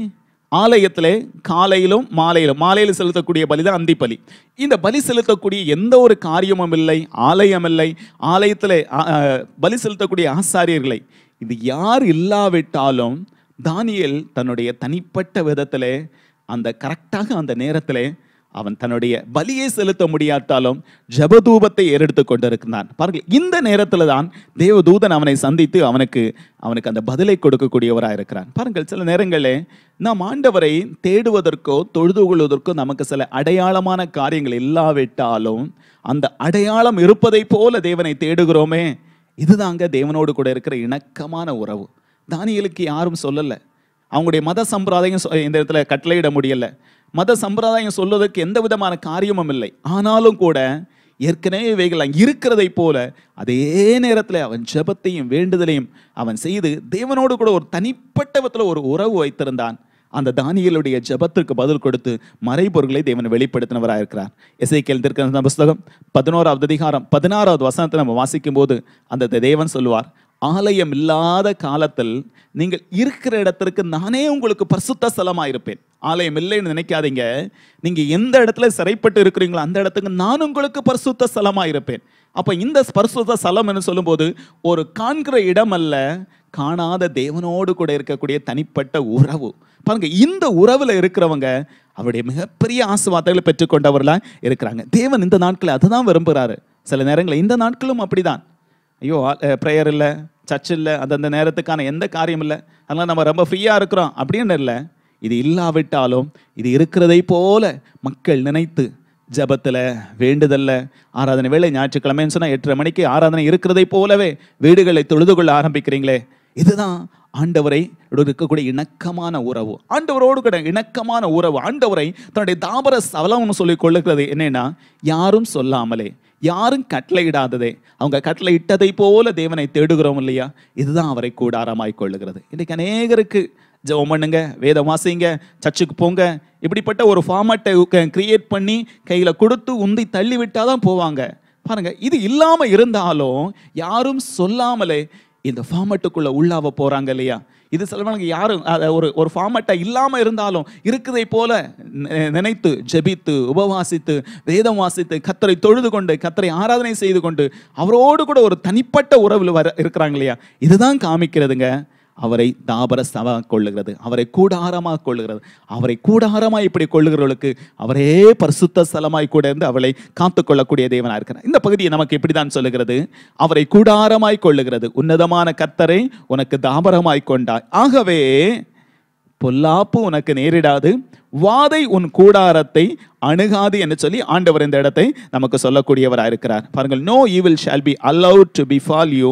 ஆலயத்திலே காலையிலும் மாலையிலும் மாலையில் செலுத்தக்கூடிய பலி தான் அந்தி பலி இந்த பலி செலுத்தக்கூடிய எந்த ஒரு காரியமும் இல்லை ஆலயம் இல்லை ஆலயத்தில் பலி செலுத்தக்கூடிய ஆசாரியர்களை இது யார் இல்லாவிட்டாலும் தானியல் தன்னுடைய தனிப்பட்ட விதத்தில் அந்த கரெக்டாக அந்த நேரத்தில் அவன் தன்னுடைய பலியை செலுத்த முடியாட்டாலும் ஜபதூபத்தை ஏறெடுத்து கொண்டிருக்கிறான் பாருங்கள் இந்த நேரத்தில் தான் தேவதூதன் அவனை சந்தித்து அவனுக்கு அவனுக்கு அந்த பதிலை கொடுக்கக்கூடியவராக இருக்கிறான் பாருங்கள் சில நேரங்களில் நாம் ஆண்டவரை தேடுவதற்கோ தொழுது கொள்வதற்கோ நமக்கு சில அடையாளமான காரியங்கள் இல்லாவிட்டாலும் அந்த அடையாளம் இருப்பதை போல தேவனை தேடுகிறோமே இதுதாங்க தேவனோடு கூட இருக்கிற இணக்கமான உறவு தானியலுக்கு யாரும் சொல்லலை அவங்களுடைய மத சம்பிரதாயம் இந்த இடத்துல கட்டளையிட முடியல மத சம்பிரதாயம் சொல்வதற்கு எந்த விதமான காரியமும் இல்லை ஆனாலும் கூட ஏற்கனவே இவைகள் அங்கே இருக்கிறதை போல அதே நேரத்தில் அவன் ஜபத்தையும் வேண்டுதலையும் அவன் செய்து தேவனோடு கூட ஒரு தனிப்பட்ட விதத்தில் ஒரு உறவு வைத்திருந்தான் அந்த தானியலுடைய ஜபத்திற்கு பதில் கொடுத்து மறைபொருள்களை தேவன் வெளிப்படுத்தினவராக இருக்கிறார் இசை கேள்விருக்கிற புஸ்தகம் பதினோராவது அதிகாரம் பதினாறாவது வசனத்தை நம்ம வாசிக்கும் போது அந்த தேவன் சொல்லுவார் ஆலயம் இல்லாத காலத்தில் நீங்கள் இருக்கிற இடத்திற்கு நானே உங்களுக்கு பரிசுத்த ஸ்தலமாக இருப்பேன் ஆலயம் இல்லைன்னு நினைக்காதீங்க நீங்கள் எந்த இடத்துல சிறைப்பட்டு இருக்கிறீங்களோ அந்த இடத்துக்கு நான் உங்களுக்கு பரிசுத்த ஸ்தலமாக இருப்பேன் அப்போ இந்த ஸ்பர்சுத்த ஸ்தலம்னு சொல்லும்போது ஒரு காண்கிற இடம் அல்ல காணாத தேவனோடு கூட இருக்கக்கூடிய தனிப்பட்ட உறவு பாருங்க இந்த உறவில் இருக்கிறவங்க அவருடைய மிகப்பெரிய ஆசுவார்த்தைகளை பெற்றுக்கொண்டவர்களாக இருக்கிறாங்க தேவன் இந்த நாட்களில் அதுதான் விரும்புகிறாரு சில நேரங்களில் இந்த நாட்களும் அப்படிதான் ஐயோ ப்ரேயர் இல்லை சர்ச் இல்லை அந்தந்த நேரத்துக்கான எந்த காரியம் இல்லை அதனால் நம்ம ரொம்ப ஃப்ரீயாக இருக்கிறோம் அப்படின்னு இல்லை இது இல்லாவிட்டாலும் இது இருக்கிறதை போல மக்கள் நினைத்து ஜபத்தில் வேண்டுதல்ல ஆராதனை வேலை ஞாயிற்றுக்கிழமைன்னு சொன்னால் எட்டரை மணிக்கு ஆராதனை இருக்கிறதை போலவே வீடுகளை தொழுது கொள்ள ஆரம்பிக்கிறீங்களே இதுதான் ஆண்டவரை இருக்கக்கூடிய இணக்கமான உறவு ஆண்டவரோடு கூட இணக்கமான உறவு ஆண்டவரை தன்னுடைய தாபர சவலம்னு சொல்லி கொள்ளுகிறது என்னென்னா யாரும் சொல்லாமலே யாரும் கட்டளையிடாததே அவங்க கட்டளை இட்டதை போல தேவனை தேடுகிறோம் இல்லையா இதுதான் அவரை கூடாரமாய் கொள்ளுகிறது இன்றைக்கு அநேகருக்கு ஜெபம் பண்ணுங்க வேதம் வாசிங்க சர்ச்சுக்கு போங்க இப்படிப்பட்ட ஒரு ஃபார்மேட்டை கிரியேட் பண்ணி கையில் கொடுத்து உந்தி தள்ளி விட்டால் தான் போவாங்க பாருங்கள் இது இல்லாமல் இருந்தாலும் யாரும் சொல்லாமலே இந்த ஃபார்மேட்டுக்குள்ளே உள்ளாவ போகிறாங்க இல்லையா இது சிலவங்களுக்கு யாரும் ஒரு ஒரு ஃபார்மட்டாக இல்லாமல் இருந்தாலும் இருக்குதை போல நினைத்து ஜெபித்து உபவாசித்து வேதம் வாசித்து கத்தரை தொழுது கொண்டு கத்தரை ஆராதனை செய்து கொண்டு அவரோடு கூட ஒரு தனிப்பட்ட உறவில் வர இருக்கிறாங்க இல்லையா இதுதான் காமிக்கிறதுங்க அவரை தாபர தாபரஸ்தமாக கொள்ளுகிறது அவரை கூடாரமாக கொள்ளுகிறது அவரை கூடாரமாக இப்படி கொள்ளுகிறவர்களுக்கு அவரே பரிசுத்த ஸ்தலமாய் கூட இருந்து அவளை காத்து கொள்ளக்கூடிய தேவனாக இருக்கிறார் இந்த பகுதியை நமக்கு இப்படி தான் சொல்லுகிறது அவரை கூடாரமாய் கொள்ளுகிறது உன்னதமான கத்தரை உனக்கு தாபரமாய் கொண்டாய் ஆகவே பொல்லாப்பு உனக்கு நேரிடாது வாதை உன் கூடாரத்தை அணுகாது என்று சொல்லி ஆண்டவர் இந்த இடத்தை நமக்கு சொல்லக்கூடியவராக இருக்கிறார் பாருங்கள் no evil shall be allowed to befall you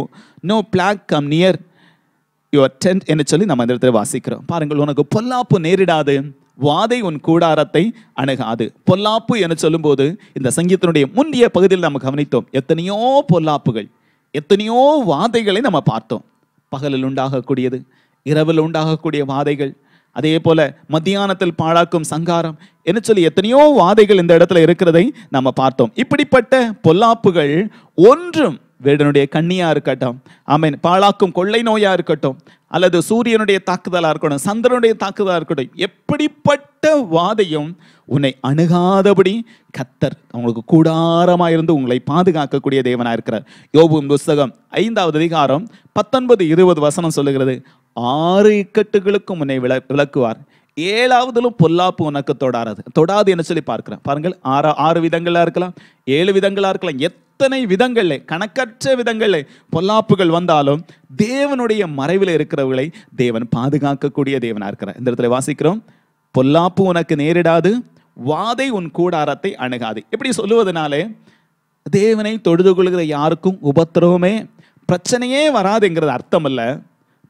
no plague come near your tent என்று சொல்லி நம்ம அந்த இடத்துல வாசிக்கிறோம் பாருங்கள் உனக்கு பொல்லாப்பு நேரிடாது வாதை உன் கூடாரத்தை அணுகாது பொல்லாப்பு என சொல்லும்போது இந்த சங்கீதத்தினுடைய முந்தைய பகுதியில் நம்ம கவனித்தோம் எத்தனையோ பொல்லாப்புகள் எத்தனையோ வாதைகளை நம்ம பார்த்தோம் பகலில் உண்டாகக்கூடியது இரவில் உண்டாகக்கூடிய வாதைகள் அதே போல மத்தியானத்தில் பாழாக்கும் சங்காரம் என்ன சொல்லி எத்தனையோ வாதைகள் இந்த இடத்துல இருக்கிறதை நம்ம பார்த்தோம் இப்படிப்பட்ட பொல்லாப்புகள் ஒன்றும் வேடனுடைய கண்ணியாக இருக்கட்டும் ஆமீன் பாழாக்கும் கொள்ளை நோயாக இருக்கட்டும் அல்லது சூரியனுடைய தாக்குதலாக இருக்கட்டும் சந்திரனுடைய தாக்குதலாக இருக்கட்டும் எப்படிப்பட்ட வாதையும் உன்னை அணுகாதபடி கத்தர் அவங்களுக்கு கூடாரமாக இருந்து உங்களை பாதுகாக்கக்கூடிய தேவனாக இருக்கிறார் யோபும் புஸ்தகம் ஐந்தாவது அதிகாரம் பத்தொன்பது இருபது வசனம் சொல்லுகிறது ஆறு இக்கட்டுகளுக்கும் உன்னை விள விளக்குவார் ஏழாவதிலும் பொல்லாப்பு உனக்கு தொடாது தொடாது என்ன சொல்லி பார்க்கிறேன் பாருங்கள் ஆறு ஆறு விதங்களாக இருக்கலாம் ஏழு விதங்களாக இருக்கலாம் எத் அத்தனை விதங்களில் கணக்கற்ற விதங்களில் பொல்லாப்புகள் வந்தாலும் தேவனுடைய மறைவில் இருக்கிறவர்களை தேவன் பாதுகாக்கக்கூடிய தேவனாக இருக்கிறார் இந்த இடத்துல வாசிக்கிறோம் பொல்லாப்பு உனக்கு நேரிடாது வாதை உன் கூடாரத்தை அணுகாது எப்படி சொல்லுவதனாலே தேவனை தொழுது கொள்கிற யாருக்கும் உபத்திரவமே பிரச்சனையே வராதுங்கிறது அர்த்தம் இல்லை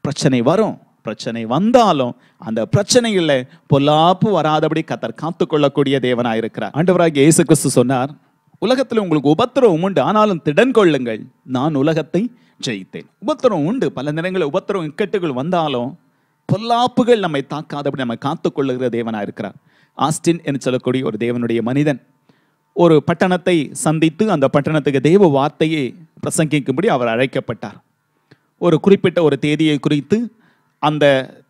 பிரச்சனை வரும் பிரச்சனை வந்தாலும் அந்த பிரச்சனைகளில் பொல்லாப்பு வராதபடி கத்தர் காத்துக்கொள்ளக்கூடிய தேவனாக இருக்கிறார் ஆண்டவராக இயேசு கிறிஸ்து சொன்னார் உலகத்தில் உங்களுக்கு உபத்திரவம் உண்டு ஆனாலும் திடன் கொள்ளுங்கள் நான் உலகத்தை ஜெயித்தேன் உபத்திரம் உண்டு பல நேரங்களில் உபத்திரவம் இக்கட்டுகள் வந்தாலும் பொல்லாப்புகள் நம்மை தாக்காதபடி நம்ம காத்துக்கொள்ளுகிற தேவனாக இருக்கிறார் ஆஸ்டின் என்று சொல்லக்கூடிய ஒரு தேவனுடைய மனிதன் ஒரு பட்டணத்தை சந்தித்து அந்த பட்டணத்துக்கு தெய்வ வார்த்தையை பிரசங்கிக்கும்படி அவர் அழைக்கப்பட்டார் ஒரு குறிப்பிட்ட ஒரு தேதியை குறித்து அந்த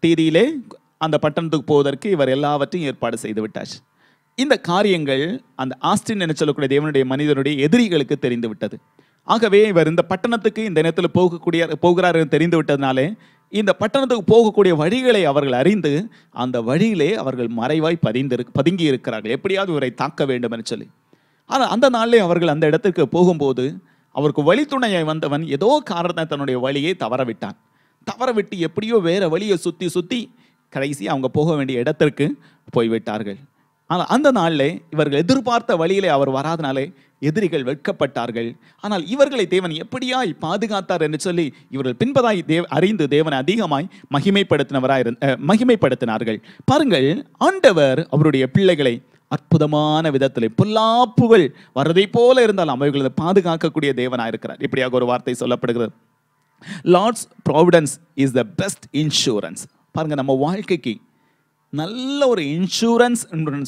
தேதியிலே அந்த பட்டணத்துக்கு போவதற்கு இவர் எல்லாவற்றையும் ஏற்பாடு செய்து விட்டார் இந்த காரியங்கள் அந்த ஆஸ்டின் என சொல்லக்கூடிய தேவனுடைய மனிதனுடைய எதிரிகளுக்கு தெரிந்துவிட்டது ஆகவே இவர் இந்த பட்டணத்துக்கு இந்த நேரத்தில் போகக்கூடிய போகிறார் என்று தெரிந்து விட்டதுனாலே இந்த பட்டணத்துக்கு போகக்கூடிய வழிகளை அவர்கள் அறிந்து அந்த வழியிலே அவர்கள் மறைவாய் பதிந்திரு பதுங்கி இருக்கிறார்கள் எப்படியாவது இவரை தாக்க வேண்டும் என்று சொல்லி ஆனால் அந்த நாளிலே அவர்கள் அந்த இடத்துக்கு போகும்போது அவருக்கு வழித்துணையை வந்தவன் ஏதோ காரணத்தை தன்னுடைய வழியை தவறவிட்டான் தவறவிட்டு எப்படியோ வேறு வழியை சுற்றி சுற்றி கடைசி அவங்க போக வேண்டிய இடத்திற்கு போய்விட்டார்கள் ஆனால் அந்த நாளில் இவர்கள் எதிர்பார்த்த வழியிலே அவர் வராதனாலே எதிரிகள் வெட்கப்பட்டார்கள் ஆனால் இவர்களை தேவன் எப்படியாய் பாதுகாத்தார் என்று சொல்லி இவர்கள் பின்பதாய் தேவ அறிந்து தேவனை அதிகமாய் மகிமைப்படுத்தினவராக மகிமைப்படுத்தினவராய் மகிமைப்படுத்தினார்கள் பாருங்கள் ஆண்டவர் அவருடைய பிள்ளைகளை அற்புதமான விதத்தில் புகழ் வரதை போல இருந்தாலும் அவர்களை பாதுகாக்கக்கூடிய தேவனாக இருக்கிறார் இப்படியாக ஒரு வார்த்தை சொல்லப்படுகிறது lord's providence is the best insurance பாருங்கள் நம்ம வாழ்க்கைக்கு நல்ல ஒரு இன்சூரன்ஸ்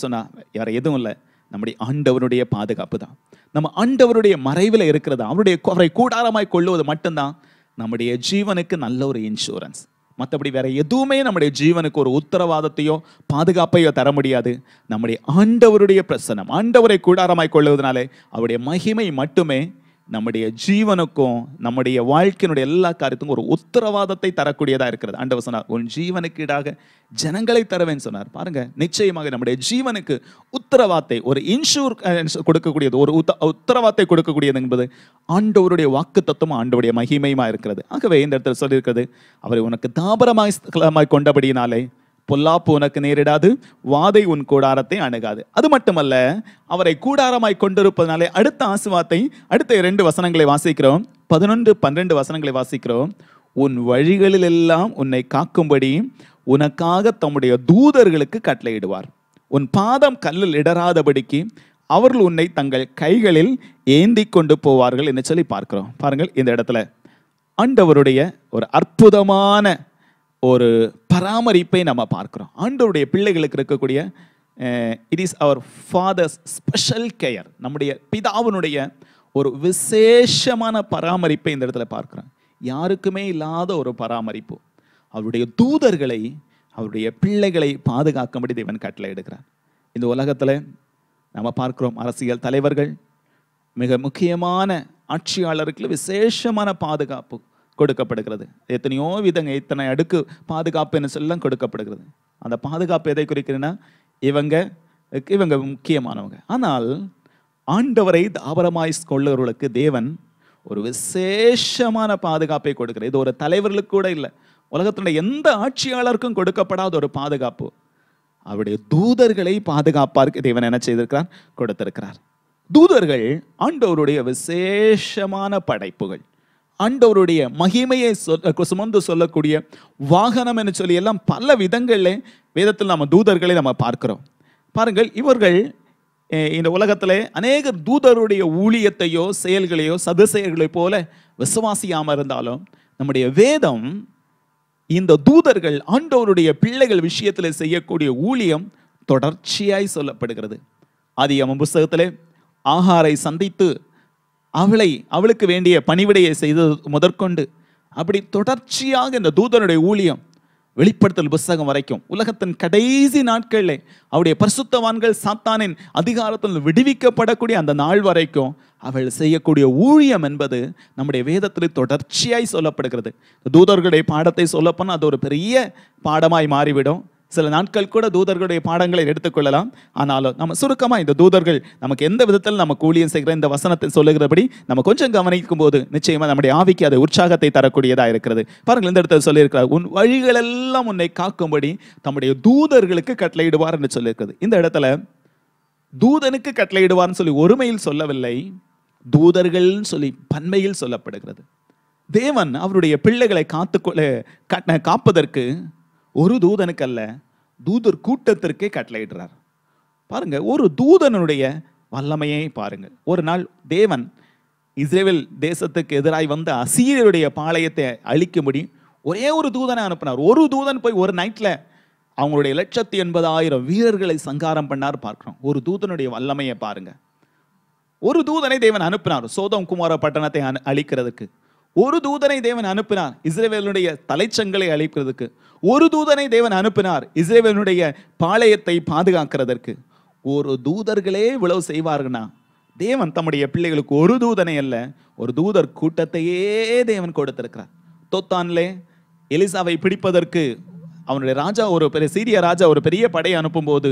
சொன்னால் வேறு எதுவும் இல்லை நம்முடைய ஆண்டவருடைய பாதுகாப்பு தான் நம்ம ஆண்டவருடைய மறைவில் இருக்கிறது அவருடைய அவரை கூடாரமாய் கொள்ளுவது மட்டும்தான் நம்முடைய ஜீவனுக்கு நல்ல ஒரு இன்சூரன்ஸ் மற்றபடி வேற எதுவுமே நம்முடைய ஜீவனுக்கு ஒரு உத்தரவாதத்தையோ பாதுகாப்பையோ தர முடியாது நம்முடைய ஆண்டவருடைய பிரசனம் ஆண்டவரை கூடாரமாய் கொள்ளுவதனாலே அவருடைய மகிமை மட்டுமே நம்முடைய ஜீவனுக்கும் நம்முடைய வாழ்க்கையினுடைய எல்லா காரியத்துக்கும் ஒரு உத்தரவாதத்தை தரக்கூடியதாக இருக்கிறது ஆண்டவர் சொன்னார் உன் ஜீவனுக்கு ஈடாக ஜனங்களை தருவேன்னு சொன்னார் பாருங்க நிச்சயமாக நம்முடைய ஜீவனுக்கு உத்தரவாத்தை ஒரு இன்சூரன்ஸ் கொடுக்கக்கூடியது ஒரு உத்த உத்தரவாதத்தை கொடுக்கக்கூடியது என்பது ஆண்டவருடைய வாக்கு தத்துவம் ஆண்டவருடைய மகிமையுமா இருக்கிறது ஆகவே இந்த இடத்துல சொல்லியிருக்கிறது அவரை உனக்கு தாபரமாய் கொண்டபடியினாலே பொல்லாப்பு உனக்கு நேரிடாது வாதை உன் கூடாரத்தை அணுகாது அது மட்டுமல்ல அவரை கூடாரமாய் கொண்டிருப்பதனாலே அடுத்த ஆசுவாத்தை அடுத்த இரண்டு வசனங்களை வாசிக்கிறோம் பதினொன்று பன்னிரண்டு வசனங்களை வாசிக்கிறோம் உன் வழிகளில் எல்லாம் உன்னை காக்கும்படி உனக்காக தம்முடைய தூதர்களுக்கு கட்டளையிடுவார் உன் பாதம் கல்லில் இடராதபடிக்கு அவர்கள் உன்னை தங்கள் கைகளில் ஏந்தி கொண்டு போவார்கள் என்று சொல்லி பார்க்கிறோம் பாருங்கள் இந்த இடத்துல ஆண்டவருடைய ஒரு அற்புதமான ஒரு பராமரிப்பை நம்ம பார்க்குறோம் ஆண்டவருடைய பிள்ளைகளுக்கு இருக்கக்கூடிய it is our father's special care நம்முடைய பிதாவினுடைய ஒரு விசேஷமான பராமரிப்பை இந்த இடத்துல பார்க்குறோம் யாருக்குமே இல்லாத ஒரு பராமரிப்பு அவருடைய தூதர்களை அவருடைய பிள்ளைகளை பாதுகாக்கும்படி தேவன் கட்டளை எடுக்கிறார் இந்த உலகத்தில் நம்ம பார்க்குறோம் அரசியல் தலைவர்கள் மிக முக்கியமான ஆட்சியாளர்களுக்கு விசேஷமான பாதுகாப்பு கொடுக்கப்படுகிறது எத்தனையோ விதங்க இத்தனை அடுக்கு பாதுகாப்பு என்று சொல்லலாம் கொடுக்கப்படுகிறது அந்த பாதுகாப்பு எதை குறிக்கிறேன்னா இவங்க இவங்க முக்கியமானவங்க ஆனால் ஆண்டவரை தாபரமாய் கொள்ளவர்களுக்கு தேவன் ஒரு விசேஷமான பாதுகாப்பை கொடுக்கிறார் இது ஒரு தலைவர்களுக்கு கூட இல்லை உலகத்தினுடைய எந்த ஆட்சியாளருக்கும் கொடுக்கப்படாத ஒரு பாதுகாப்பு அவருடைய தூதர்களை பாதுகாப்பாருக்கு தேவன் என்ன செய்திருக்கிறார் கொடுத்திருக்கிறார் தூதர்கள் ஆண்டவருடைய விசேஷமான படைப்புகள் ஆண்டவருடைய மகிமையை சொல் சுமந்து சொல்லக்கூடிய வாகனம் என்று சொல்லி எல்லாம் பல விதங்களில் வேதத்தில் நம்ம தூதர்களை நம்ம பார்க்கிறோம் பாருங்கள் இவர்கள் இந்த உலகத்தில் அநேக தூதருடைய ஊழியத்தையோ செயல்களையோ சதுசெயல்களை போல விசுவாசியாமல் இருந்தாலும் நம்முடைய வேதம் இந்த தூதர்கள் ஆண்டவருடைய பிள்ளைகள் விஷயத்தில் செய்யக்கூடிய ஊழியம் தொடர்ச்சியாய் சொல்லப்படுகிறது அது ஆதியம புஸ்தகத்தில் ஆகாரை சந்தித்து அவளை அவளுக்கு வேண்டிய பணிவிடையை செய்தது முதற்கொண்டு அப்படி தொடர்ச்சியாக இந்த தூதனுடைய ஊழியம் வெளிப்படுத்தல் புஸ்தகம் வரைக்கும் உலகத்தின் கடைசி நாட்களில் அவருடைய பரிசுத்தவான்கள் சாத்தானின் அதிகாரத்தில் விடுவிக்கப்படக்கூடிய அந்த நாள் வரைக்கும் அவள் செய்யக்கூடிய ஊழியம் என்பது நம்முடைய வேதத்தில் தொடர்ச்சியாய் சொல்லப்படுகிறது தூதர்களுடைய பாடத்தை சொல்லப்போனால் அது ஒரு பெரிய பாடமாய் மாறிவிடும் சில நாட்கள் கூட தூதர்களுடைய பாடங்களை எடுத்துக்கொள்ளலாம் ஆனாலும் நம்ம சுருக்கமாக இந்த தூதர்கள் நமக்கு எந்த விதத்தில் நம்ம கூலியம் செய்கிற இந்த வசனத்தை சொல்லுகிறபடி நம்ம கொஞ்சம் கவனிக்கும் போது நிச்சயமாக நம்முடைய ஆவிக்கு அது உற்சாகத்தை தரக்கூடியதாக இருக்கிறது பாருங்கள் இந்த இடத்துல சொல்லியிருக்கிறார் உன் வழிகள் எல்லாம் உன்னை காக்கும்படி தம்முடைய தூதர்களுக்கு கட்டளையிடுவார் என்று சொல்லியிருக்கிறது இந்த இடத்துல தூதனுக்கு கட்டளையிடுவார்னு சொல்லி ஒருமையில் சொல்லவில்லை தூதர்கள்னு சொல்லி பன்மையில் சொல்லப்படுகிறது தேவன் அவருடைய பிள்ளைகளை காத்துக்கொள்ள காப்பதற்கு ஒரு தூதனுக்கு அல்ல தூதர் கூட்டத்திற்கே கட்டளையிடுறார் பாருங்க ஒரு தூதனுடைய வல்லமையை பாருங்க ஒரு நாள் தேவன் இஸ்ரேவேல் தேசத்துக்கு எதிராய் வந்த அசீரியருடைய பாளையத்தை அழிக்கும்படி ஒரே ஒரு தூதனை அனுப்பினார் ஒரு தூதன் போய் ஒரு நைட்டில் அவங்களுடைய லட்சத்தி எண்பதாயிரம் வீரர்களை சங்காரம் பண்ணார் பார்க்குறோம் ஒரு தூதனுடைய வல்லமையை பாருங்க ஒரு தூதனை தேவன் அனுப்பினார் சோதம் குமார பட்டணத்தை அழிக்கிறதுக்கு ஒரு தூதனை தேவன் அனுப்பினார் இஸ்ரேவேலுடைய தலைச்சங்களை அழைப்பதற்கு ஒரு தூதனை தேவன் அனுப்பினார் இஸ்ரேவேலுடைய பாளையத்தை பாதுகாக்கிறதற்கு ஒரு தூதர்களே இவ்வளவு செய்வார்கள்னா தேவன் தம்முடைய பிள்ளைகளுக்கு ஒரு தூதனை அல்ல ஒரு தூதர் கூட்டத்தையே தேவன் கொடுத்திருக்கிறார் தொத்தான்லே எலிசாவை பிடிப்பதற்கு அவனுடைய ராஜா ஒரு பெரிய சீரிய ராஜா ஒரு பெரிய படையை அனுப்பும்போது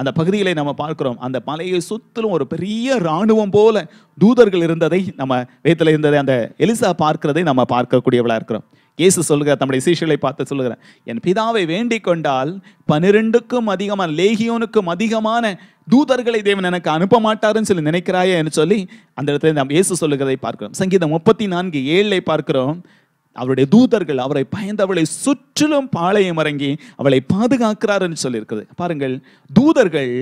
அந்த பகுதியிலே நம்ம பார்க்கிறோம் அந்த மலையை சுற்றிலும் ஒரு பெரிய இராணுவம் போல தூதர்கள் இருந்ததை நம்ம வேத்தில் இருந்ததை அந்த எலிசா பார்க்கிறதை நம்ம பார்க்கக்கூடியவளாக இருக்கிறோம் இயேசு சொல்கிற தம்முடைய சீசலை பார்த்து சொல்லுகிறேன் என் பிதாவை வேண்டிக் கொண்டால் பன்னிரெண்டுக்கும் அதிகமான லேகியோனுக்கும் அதிகமான தூதர்களை தேவன் எனக்கு அனுப்ப மாட்டாருன்னு சொல்லி நினைக்கிறாயே என்று சொல்லி அந்த இடத்துல நாம் இயேசு சொல்லுகிறதை பார்க்கிறோம் சங்கீதம் முப்பத்தி நான்கு ஏழில் பார்க்கிறோம் அவருடைய தூதர்கள் அவரை பயந்தவளை சுற்றிலும் பாளையம் இறங்கி அவளை பாதுகாக்கிறாருன்னு சொல்லியிருக்குது பாருங்கள் தூதர்கள்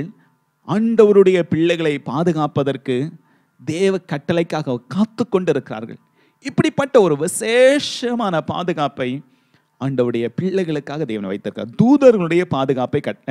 ஆண்டவருடைய பிள்ளைகளை பாதுகாப்பதற்கு தேவ கட்டளைக்காக காத்து கொண்டிருக்கிறார்கள் இப்படிப்பட்ட ஒரு விசேஷமான பாதுகாப்பை ஆண்டவுடைய பிள்ளைகளுக்காக தேவனை வைத்திருக்கார் தூதர்களுடைய பாதுகாப்பை கட்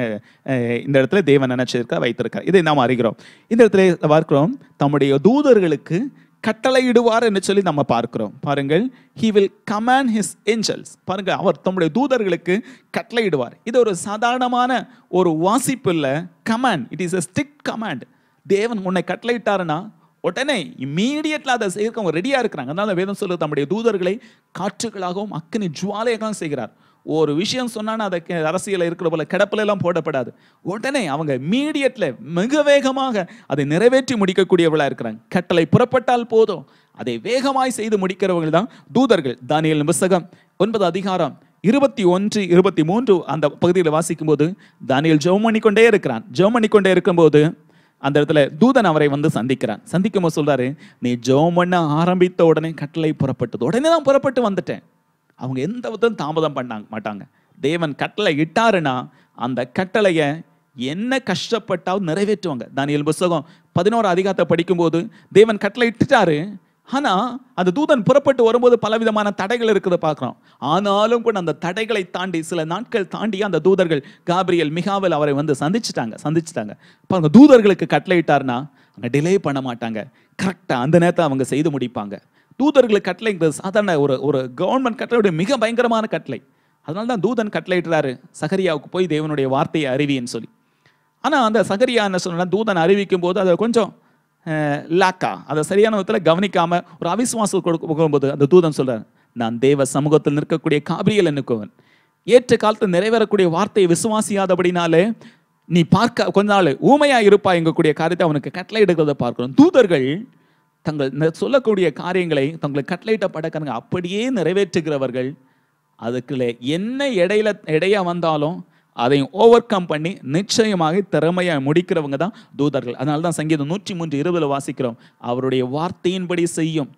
இந்த இடத்துல தேவன் நினைச்சிருக்க வைத்திருக்கார் இதை நாம் அறிகிறோம் இந்த இடத்துல பார்க்கிறோம் தம்முடைய தூதர்களுக்கு கட்டளையிடுவார் என்று சொல்லி நம்ம பார்க்கிறோம் பாருங்கள் he will command his angels பாருங்கள் அவர் தம்முடைய தூதர்களுக்கு கட்டளையிடுவார் இது ஒரு சாதாரணமான ஒரு வாசிப்பு இல்லை command it is a strict command தேவன் உன்னை கட்டளையிட்டாருன்னா உடனே இம்மீடியட்ல அதை செய்யறவங்க ரெடியாக இருக்கிறாங்க அதனால வேதம் சொல்லுறது தம்முடைய தூதர்களை காற்றுகளாகவும் அக்கினி ஜுவாலையாகவும் செய்கிறார் ஒரு விஷயம் சொன்னால் அதை அரசியலில் இருக்கிற போல கிடப்பிலெல்லாம் எல்லாம் போடப்படாது உடனே அவங்க மீடியட்டில் மிக வேகமாக அதை நிறைவேற்றி முடிக்கக்கூடியவர்களாக இருக்கிறாங்க கட்டளை புறப்பட்டால் போதும் அதை வேகமாய் செய்து முடிக்கிறவர்கள் தான் தூதர்கள் தானியல் புஸ்தகம் ஒன்பது அதிகாரம் இருபத்தி ஒன்று இருபத்தி மூன்று அந்த பகுதியில் வாசிக்கும் போது தானியல் ஜெபம் பண்ணிக்கொண்டே இருக்கிறான் ஜெபம் பண்ணிக்கொண்டே இருக்கும்போது அந்த இடத்துல தூதன் அவரை வந்து சந்திக்கிறான் சந்திக்கும் போது சொல்றாரு நீ ஜெபம் பண்ண ஆரம்பித்த உடனே கட்டளை புறப்பட்டது உடனே தான் புறப்பட்டு வந்துட்டேன் அவங்க எந்த விதம் தாமதம் பண்ணாங்க மாட்டாங்க தேவன் கட்டளை இட்டாருன்னா அந்த கட்டளையை என்ன கஷ்டப்பட்டாலும் நிறைவேற்றுவாங்க தானியல் புஸ்தகம் பதினோரு அதிகாரத்தை படிக்கும்போது தேவன் கட்டளை இட்டுட்டாரு ஆனால் அந்த தூதன் புறப்பட்டு வரும்போது பலவிதமான தடைகள் இருக்கிறத பார்க்குறோம் ஆனாலும் கூட அந்த தடைகளை தாண்டி சில நாட்கள் தாண்டி அந்த தூதர்கள் காபிரியல் மிகாவில் அவரை வந்து சந்திச்சுட்டாங்க சந்திச்சிட்டாங்க இப்போ தூதர்களுக்கு தூதர்களுக்கு இட்டாருன்னா அவங்க டிலே பண்ண மாட்டாங்க கரெக்டாக அந்த நேரத்தை அவங்க செய்து முடிப்பாங்க தூதர்களுக்கு கட்டளைங்கிறது சாதாரண ஒரு ஒரு கவர்மெண்ட் கட்டளை மிக பயங்கரமான கட்டளை அதனால தான் தூதன் கட்டளையிடுறாரு சகரியாவுக்கு போய் தேவனுடைய வார்த்தையை அறிவின்னு சொல்லி ஆனால் அந்த சகரியா என்ன சொன்னா தூதன் அறிவிக்கும் போது அதை கொஞ்சம் லாக்கா அதை சரியான விதத்தில் கவனிக்காமல் ஒரு அவிசுவாசம் கொடுக்கும்போது அந்த தூதன் சொல்கிறார் நான் தேவ சமூகத்தில் நிற்கக்கூடிய காபிரியல் என்னுக்குவன் ஏற்ற காலத்தில் நிறைவேறக்கூடிய வார்த்தையை விசுவாசியாதபடினாலே நீ பார்க்க கொஞ்ச நாள் ஊமையாக இருப்பா எங்கக்கூடிய காரியத்தை அவனுக்கு கட்டளை எடுக்கிறத பார்க்கணும் தூதர்கள் தங்கள் சொல்லக்கூடிய காரியங்களை தங்களுக்கு கட்டளையிட்டப்படக்காரங்க அப்படியே நிறைவேற்றுகிறவர்கள் அதுக்குள்ளே என்ன இடையில இடையாக வந்தாலும் அதையும் ஓவர் கம் பண்ணி நிச்சயமாக திறமையாக முடிக்கிறவங்க தான் தூதர்கள் அதனால தான் சங்கீதம் நூற்றி மூன்று இருபதில் வாசிக்கிறோம் அவருடைய வார்த்தையின்படி செய்யும்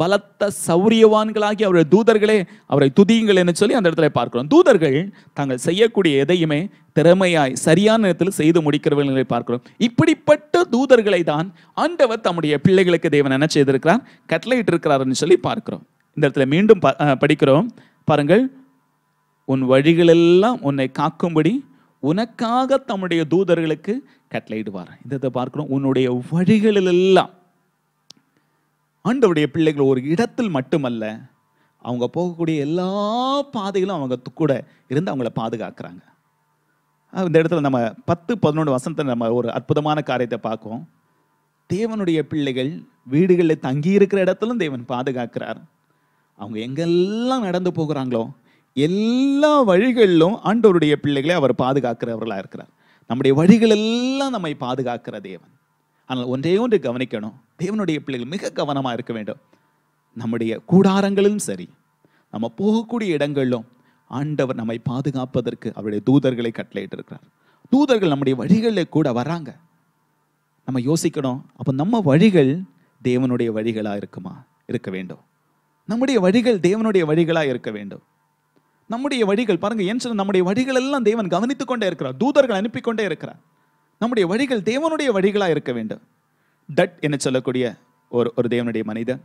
பலத்த சௌரியவான்களாகி அவருடைய தூதர்களே அவரை துதியுங்கள் என்று சொல்லி அந்த இடத்துல பார்க்கிறோம் தூதர்கள் தாங்கள் செய்யக்கூடிய எதையுமே திறமையாய் சரியான நேரத்தில் செய்து முடிக்கிறவர்களை பார்க்கிறோம் இப்படிப்பட்ட தூதர்களை தான் ஆண்டவர் தம்முடைய பிள்ளைகளுக்கு தேவன் என்ன செய்திருக்கிறார் கட்டளையிட்டு இருக்கிறார்னு சொல்லி பார்க்கிறோம் இந்த இடத்துல மீண்டும் படிக்கிறோம் பாருங்கள் உன் வழிகளெல்லாம் உன்னை காக்கும்படி உனக்காக தம்முடைய தூதர்களுக்கு கட்டளையிடுவார் இந்த பார்க்கிறோம் உன்னுடைய வழிகளிலெல்லாம் ஆண்டவருடைய பிள்ளைகள் ஒரு இடத்தில் மட்டுமல்ல அவங்க போகக்கூடிய எல்லா பாதைகளும் அவங்க கூட இருந்து அவங்கள பாதுகாக்கிறாங்க இந்த இடத்துல நம்ம பத்து பதினொன்று வசனத்தை நம்ம ஒரு அற்புதமான காரியத்தை பார்க்கும் தேவனுடைய பிள்ளைகள் வீடுகளில் தங்கி இருக்கிற இடத்துலும் தேவன் பாதுகாக்கிறார் அவங்க எங்கெல்லாம் நடந்து போகிறாங்களோ எல்லா வழிகளிலும் ஆண்டவருடைய பிள்ளைகளை அவர் பாதுகாக்கிறவர்களாக இருக்கிறார் நம்முடைய வழிகளெல்லாம் நம்மை பாதுகாக்கிற தேவன் ஆனால் ஒன்றே ஒன்று கவனிக்கணும் தேவனுடைய பிள்ளைகள் மிக கவனமாக இருக்க வேண்டும் நம்முடைய கூடாரங்களும் சரி நம்ம போகக்கூடிய இடங்களிலும் ஆண்டவர் நம்மை பாதுகாப்பதற்கு அவருடைய தூதர்களை கட்டளையிட்டிருக்கிறார் தூதர்கள் நம்முடைய வழிகளில் கூட வராங்க நம்ம யோசிக்கணும் அப்போ நம்ம வழிகள் தேவனுடைய வழிகளாக இருக்குமா இருக்க வேண்டும் நம்முடைய வழிகள் தேவனுடைய வழிகளாக இருக்க வேண்டும் நம்முடைய வழிகள் பாருங்கள் ஏன் சொல்ல நம்முடைய வழிகள் எல்லாம் தேவன் கவனித்து கொண்டே இருக்கிறார் தூதர்கள் அனுப்பி கொண்டே இருக்கிறார் நம்முடைய வழிகள் தேவனுடைய வழிகளாக இருக்க வேண்டும் டட் என்ன சொல்லக்கூடிய ஒரு ஒரு தேவனுடைய மனிதன்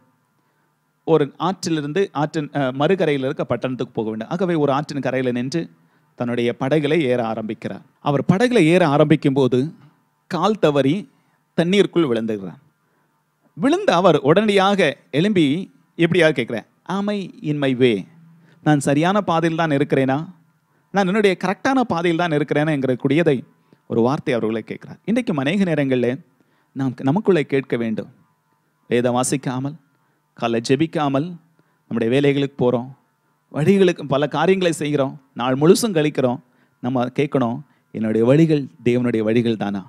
ஒரு ஆற்றிலிருந்து ஆற்றின் மறுகரையில் இருக்க பட்டணத்துக்கு போக வேண்டும் ஆகவே ஒரு ஆற்றின் கரையில் நின்று தன்னுடைய படைகளை ஏற ஆரம்பிக்கிறார் அவர் படைகளை ஏற ஆரம்பிக்கும் போது கால் தவறி தண்ணீருக்குள் விழுந்துகிறார் விழுந்த அவர் உடனடியாக எழும்பி எப்படியா கேட்குறேன் ஆமை இன் மை வே நான் சரியான பாதையில் தான் இருக்கிறேனா நான் என்னுடைய கரெக்டான பாதையில் தான் இருக்கிறேன்னு என்கிற கூடியதை ஒரு வார்த்தை அவர்களை கேட்கிறார் இன்றைக்கும் அநேக நேரங்களில் நாம் நமக்குள்ளே கேட்க வேண்டும் வேதம் வாசிக்காமல் காலை ஜெபிக்காமல் நம்முடைய வேலைகளுக்கு போகிறோம் வழிகளுக்கு பல காரியங்களை செய்கிறோம் நாள் முழுசும் கழிக்கிறோம் நம்ம கேட்கணும் என்னுடைய வழிகள் தேவனுடைய வழிகள் தானா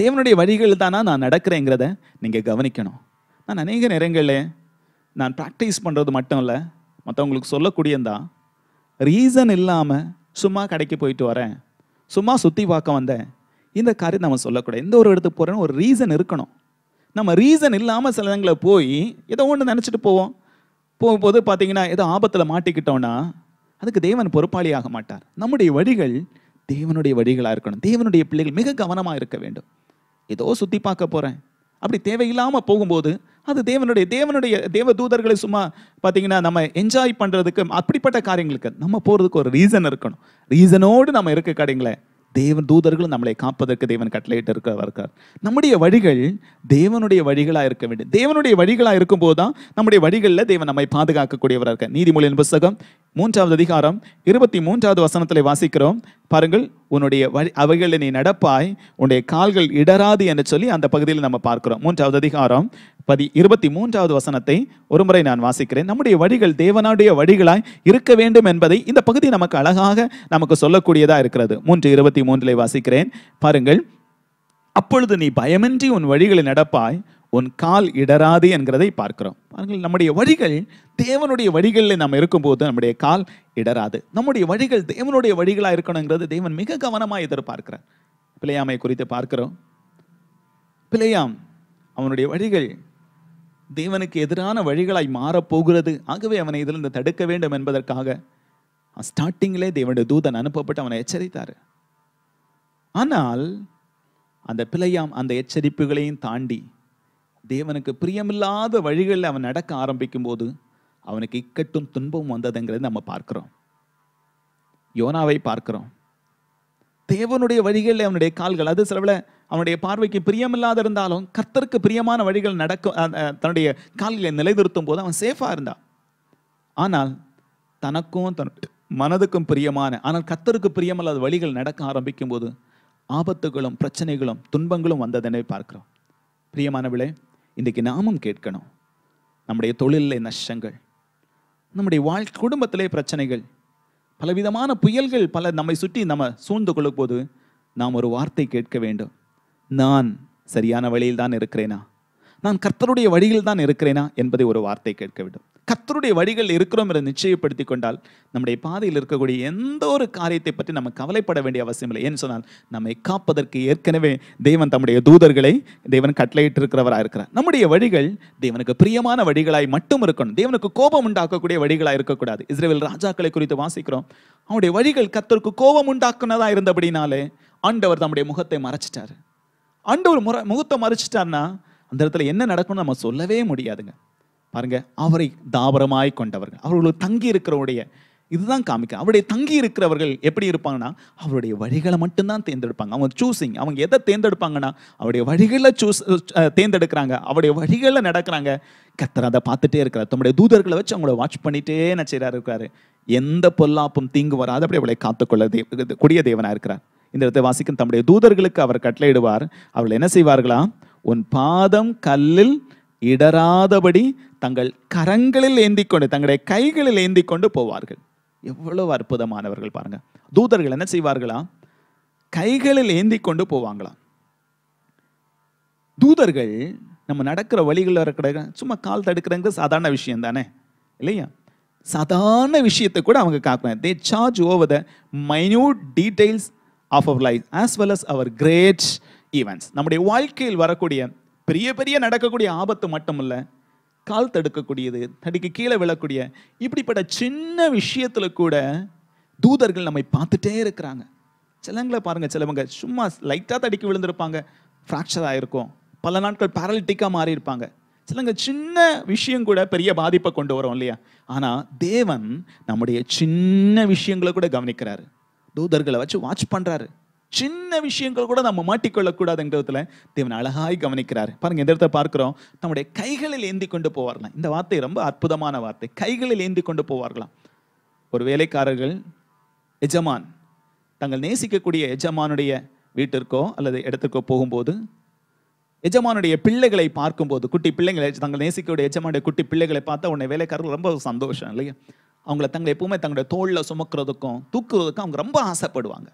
தேவனுடைய வழிகள் தானா நான் நடக்கிறேங்கிறத நீங்கள் கவனிக்கணும் நான் அநேக நேரங்களில் நான் ப்ராக்டிஸ் பண்ணுறது மட்டும் இல்லை மற்றவங்களுக்கு சொல்லக்கூடியதான் ரீசன் இல்லாமல் சும்மா கடைக்கு போயிட்டு வரேன் சும்மா சுற்றி பார்க்க வந்தேன் இந்த காரியம் நம்ம சொல்லக்கூடாது எந்த ஒரு இடத்துக்கு போகிறேன்னு ஒரு ரீசன் இருக்கணும் நம்ம ரீசன் இல்லாமல் சில இடங்களை போய் ஏதோ ஒன்று நினச்சிட்டு போவோம் போகும்போது பார்த்தீங்கன்னா ஏதோ ஆபத்தில் மாட்டிக்கிட்டோன்னா அதுக்கு தேவன் பொறுப்பாளி ஆக மாட்டார் நம்முடைய வழிகள் தேவனுடைய வழிகளாக இருக்கணும் தேவனுடைய பிள்ளைகள் மிக கவனமாக இருக்க வேண்டும் ஏதோ சுற்றி பார்க்க போகிறேன் அப்படி தேவையில்லாமல் போகும்போது அது தேவனுடைய தேவனுடைய தேவ தூதர்களை சும்மா பார்த்தீங்கன்னா நம்ம என்ஜாய் பண்ணுறதுக்கு அப்படிப்பட்ட காரியங்களுக்கு நம்ம போகிறதுக்கு ஒரு ரீசன் இருக்கணும் ரீசனோடு நம்ம இருக்க கடைங்களே தேவன் தூதர்களும் நம்மளை காப்பதற்கு தேவன் கட்டளையிட்டு இருக்கிறவர் இருக்கார் நம்முடைய வழிகள் தேவனுடைய வழிகளாக இருக்க வேண்டும் தேவனுடைய வழிகளாக இருக்கும்போது தான் நம்முடைய வழிகளில் தேவன் நம்மை பாதுகாக்கக்கூடியவராக இருக்கார் நீதிமொழியின் புஸ்தகம் மூன்றாவது அதிகாரம் இருபத்தி மூன்றாவது வசனத்தில் வாசிக்கிறோம் பாருங்கள் உன்னுடைய வழி அவைகளில் நீ நடப்பாய் உன்னுடைய கால்கள் இடராது என்று சொல்லி அந்த பகுதியில் நம்ம பார்க்கிறோம் மூன்றாவது அதிகாரம் பதி இருபத்தி மூன்றாவது வசனத்தை ஒருமுறை நான் வாசிக்கிறேன் நம்முடைய வழிகள் தேவனுடைய வழிகளாய் இருக்க வேண்டும் என்பதை இந்த பகுதி நமக்கு அழகாக நமக்கு சொல்லக்கூடியதா இருக்கிறது மூன்று இருபத்தி மூன்றில் வாசிக்கிறேன் பாருங்கள் அப்பொழுது நீ பயமின்றி உன் வழிகளை நடப்பாய் உன் கால் இடராது என்கிறதை பார்க்கிறோம் பாருங்கள் நம்முடைய வழிகள் தேவனுடைய வழிகளில் நம்ம இருக்கும்போது நம்முடைய கால் இடராது நம்முடைய வழிகள் தேவனுடைய வழிகளாக இருக்கணுங்கிறது தேவன் மிக கவனமாக எதிர்பார்க்கிறார் பிள்ளையாமை குறித்து பார்க்கிறோம் பிள்ளையாம் அவனுடைய வழிகள் தேவனுக்கு எதிரான வழிகளாய் மாறப்போகிறது ஆகவே அவனை இதிலிருந்து தடுக்க வேண்டும் என்பதற்காக ஸ்டார்டிங்கிலே தேவனுடைய தூதன் அனுப்பப்பட்டு அவனை எச்சரித்தார் ஆனால் அந்த பிழையாம் அந்த எச்சரிப்புகளையும் தாண்டி தேவனுக்கு பிரியமில்லாத வழிகளில் அவன் நடக்க ஆரம்பிக்கும் போது அவனுக்கு இக்கட்டும் துன்பம் வந்ததுங்கிறது நம்ம பார்க்குறோம் யோனாவை பார்க்குறோம் தேவனுடைய வழிகளில் அவனுடைய கால்கள் அது சிலவில் அவனுடைய பார்வைக்கு பிரியமில்லாத இருந்தாலும் கர்த்தருக்கு பிரியமான வழிகள் நடக்கும் தன்னுடைய கால்களை நிலைநிறுத்தும் போது அவன் சேஃபாக இருந்தான் ஆனால் தனக்கும் தன் மனதுக்கும் பிரியமான ஆனால் கர்த்தருக்கு பிரியமில்லாத வழிகள் நடக்க ஆரம்பிக்கும் போது ஆபத்துகளும் பிரச்சனைகளும் துன்பங்களும் வந்ததனை பார்க்கிறோம் பிரியமானவிளை இன்றைக்கு நாமும் கேட்கணும் நம்முடைய தொழிலில் நஷ்டங்கள் நம்முடைய வாழ் குடும்பத்திலே பிரச்சனைகள் பலவிதமான புயல்கள் பல நம்மை சுற்றி நம்ம சூழ்ந்து கொள்ளும் போது நாம் ஒரு வார்த்தை கேட்க வேண்டும் நான் சரியான வழியில் தான் இருக்கிறேனா நான் கர்த்தருடைய வழியில் தான் இருக்கிறேனா என்பதை ஒரு வார்த்தை கேட்க வேண்டும் கத்தருடைய வழிகள் இருக்கிறோம் என்று நிச்சயப்படுத்தி கொண்டால் நம்முடைய பாதையில் இருக்கக்கூடிய எந்த ஒரு காரியத்தை பற்றி நம்ம கவலைப்பட வேண்டிய அவசியம் இல்லை ஏன்னு சொன்னால் நம்மை காப்பதற்கு ஏற்கனவே தேவன் தம்முடைய தூதர்களை தேவன் கட்டளையிட்டு இருக்கிறவராக இருக்கிறார் நம்முடைய வழிகள் தேவனுக்கு பிரியமான வழிகளாய் மட்டும் இருக்கணும் தேவனுக்கு கோபம் உண்டாக்கக்கூடிய வழிகளாக இருக்கக்கூடாது இஸ்ரேல் ராஜாக்களை குறித்து வாசிக்கிறோம் அவனுடைய வழிகள் கத்தருக்கு கோபம் உண்டாக்குனதாக இருந்தபடினாலே ஆண்டவர் தம்முடைய முகத்தை மறைச்சிட்டார் ஆண்டவர் முறை முகத்தை மறைச்சிட்டார்னா அந்த இடத்துல என்ன நடக்கும்னு நம்ம சொல்லவே முடியாதுங்க பாருங்க அவரை தாபரமாய் கொண்டவர்கள் அவர்கள் தங்கி இருக்கிறவருடைய இதுதான் காமிக்க அவருடைய தங்கி இருக்கிறவர்கள் எப்படி இருப்பாங்கன்னா அவருடைய வழிகளை மட்டும்தான் தேர்ந்தெடுப்பாங்க அவங்க சூஸிங் அவங்க எதை தேர்ந்தெடுப்பாங்கன்னா அவருடைய வழிகளில் சூஸ் தேர்ந்தெடுக்கிறாங்க அவருடைய வழிகளில் நடக்கிறாங்க கத்தர் அதை பார்த்துட்டே இருக்கிறார் தம்முடைய தூதர்களை வச்சு அவங்கள வாட்ச் பண்ணிட்டே நச்சையாக இருக்கிறாரு எந்த பொல்லாப்பும் தீங்கு வராது அப்படி அவளை காத்துக்கொள்ள தேவ கொடிய தேவனாக இருக்கிறார் இந்த இடத்தை வாசிக்கும் தம்முடைய தூதர்களுக்கு அவர் கட்டளையிடுவார் அவள் என்ன செய்வார்களா உன் பாதம் கல்லில் இடராதபடி தங்கள் கரங்களில் ஏந்தி கொண்டு தங்களுடைய கைகளில் ஏந்தி கொண்டு போவார்கள் எவ்வளவு அற்புதமானவர்கள் பாருங்க தூதர்கள் என்ன செய்வார்களா கைகளில் ஏந்தி கொண்டு போவாங்களா தூதர்கள் நம்ம நடக்கிற வழிகளில் இருக்கிற சும்மா கால் தடுக்கிறங்க சாதாரண விஷயம் தானே இல்லையா சாதாரண விஷயத்தை கூட அவங்க காக்குறாங்க they charge over the minute details of our life as well as our great events நம்முடைய வாழ்க்கையில் வரக்கூடிய பெரிய பெரிய நடக்கக்கூடிய ஆபத்து மட்டும் இல்லை கால் தடுக்கக்கூடியது தடிக்கு கீழே விழக்கூடிய இப்படிப்பட்ட சின்ன விஷயத்தில் கூட தூதர்கள் நம்மை பார்த்துட்டே இருக்கிறாங்க சிலங்களை பாருங்கள் சிலவங்க சும்மா லைட்டாக தடிக்கு விழுந்திருப்பாங்க ஃப்ராக்சர் ஆகிருக்கும் பல நாட்கள் பேரலிட்டிக்காக மாறியிருப்பாங்க சிலங்க சின்ன விஷயம் கூட பெரிய பாதிப்பை கொண்டு வரும் இல்லையா ஆனால் தேவன் நம்முடைய சின்ன விஷயங்களை கூட கவனிக்கிறாரு தூதர்களை வச்சு வாட்ச் பண்ணுறாரு சின்ன விஷயங்கள் கூட நம்ம மாட்டிக்கொள்ளக்கூடாதுங்கிறதுல தேவன் அழகாய் கவனிக்கிறார் பாருங்க இந்த இடத்துல பார்க்குறோம் நம்முடைய கைகளில் ஏந்தி கொண்டு போவார்களாம் இந்த வார்த்தை ரொம்ப அற்புதமான வார்த்தை கைகளில் ஏந்தி கொண்டு போவார்களாம் ஒரு வேலைக்காரர்கள் எஜமான் தங்கள் நேசிக்கக்கூடிய எஜமானுடைய வீட்டிற்கோ அல்லது இடத்துக்கோ போகும்போது எஜமானுடைய பிள்ளைகளை பார்க்கும்போது குட்டி பிள்ளைங்களை தங்கள் நேசிக்கக்கூடிய எஜமானுடைய குட்டி பிள்ளைகளை பார்த்தா உன்னை வேலைக்காரர்கள் ரொம்ப சந்தோஷம் இல்லையா அவங்கள தங்களை எப்பவுமே தங்களுடைய தோளில் சுமக்கிறதுக்கும் தூக்குறதுக்கும் அவங்க ரொம்ப ஆசைப்படுவாங்க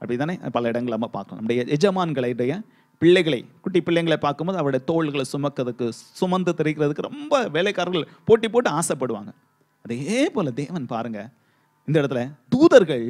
அப்படி தானே பல இடங்கள் நம்ம பார்க்கணும் நம்முடைய எஜமான்களுடைய பிள்ளைகளை குட்டி பிள்ளைங்களை பார்க்கும்போது அவருடைய தோள்களை சுமக்கிறதுக்கு சுமந்து தெரிக்கிறதுக்கு ரொம்ப வேலைக்காரர்கள் போட்டி போட்டு ஆசைப்படுவாங்க அதே போல் தேவன் பாருங்கள் இந்த இடத்துல தூதர்கள்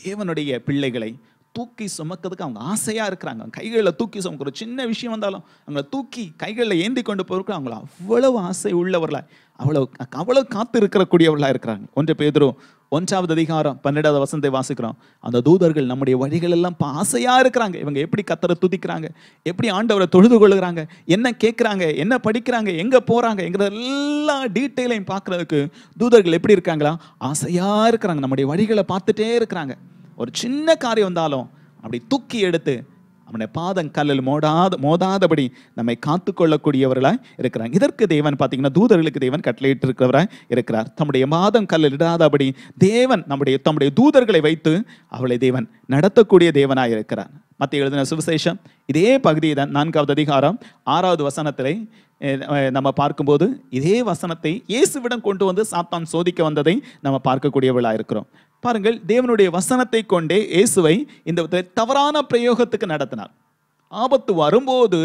தேவனுடைய பிள்ளைகளை தூக்கி சுமக்கிறதுக்கு அவங்க ஆசையாக இருக்கிறாங்க கைகளில் தூக்கி சுமக்கிற சின்ன விஷயம் வந்தாலும் அவங்கள தூக்கி கைகளில் ஏந்தி கொண்டு போகிறக்கு அவங்கள அவ்வளவு ஆசை உள்ளவர்களா அவ்வளோ அவ்வளோ காத்து இருக்கிறக்கூடியவர்களாக இருக்கிறாங்க ஒன்று பேதரும் ஒன்றாவது அதிகாரம் பன்னெண்டாவது வசந்தை வாசிக்கிறோம் அந்த தூதர்கள் நம்முடைய வழிகள் எல்லாம் ஆசையாக இருக்கிறாங்க இவங்க எப்படி கத்தரை துதிக்கிறாங்க எப்படி ஆண்டவரை தொழுது கொள்கிறாங்க என்ன கேட்குறாங்க என்ன படிக்கிறாங்க எங்கே போகிறாங்கங்கிற எல்லா டீட்டெயிலையும் பார்க்குறதுக்கு தூதர்கள் எப்படி இருக்காங்களா ஆசையாக இருக்கிறாங்க நம்முடைய வழிகளை பார்த்துட்டே இருக்கிறாங்க ஒரு சின்ன காரியம் வந்தாலும் அப்படி தூக்கி எடுத்து அவனை பாதம் கல்லில் மோடாத மோதாதபடி நம்மை காத்து கொள்ளக்கூடியவர்களாக இருக்கிறாங்க இதற்கு தேவன் பார்த்தீங்கன்னா தூதர்களுக்கு தேவன் கட்டளையிட்டு இருக்கிறவராக இருக்கிறார் தம்முடைய மாதம் கல்லில் இடாதபடி தேவன் நம்முடைய தம்முடைய தூதர்களை வைத்து அவளை தேவன் நடத்தக்கூடிய தேவனாக இருக்கிறார் மற்ற எழுதின சுவிசேஷம் இதே பகுதியை தான் நான்காவது அதிகாரம் ஆறாவது வசனத்திலே நம்ம பார்க்கும்போது இதே வசனத்தை இயேசுவிடம் கொண்டு வந்து சாத்தான் சோதிக்க வந்ததை நம்ம பார்க்கக்கூடியவளாக இருக்கிறோம் பாருங்கள் தேவனுடைய வசனத்தை கொண்டே இயேசுவை இந்த தவறான பிரயோகத்துக்கு நடத்தினார் ஆபத்து வரும்போது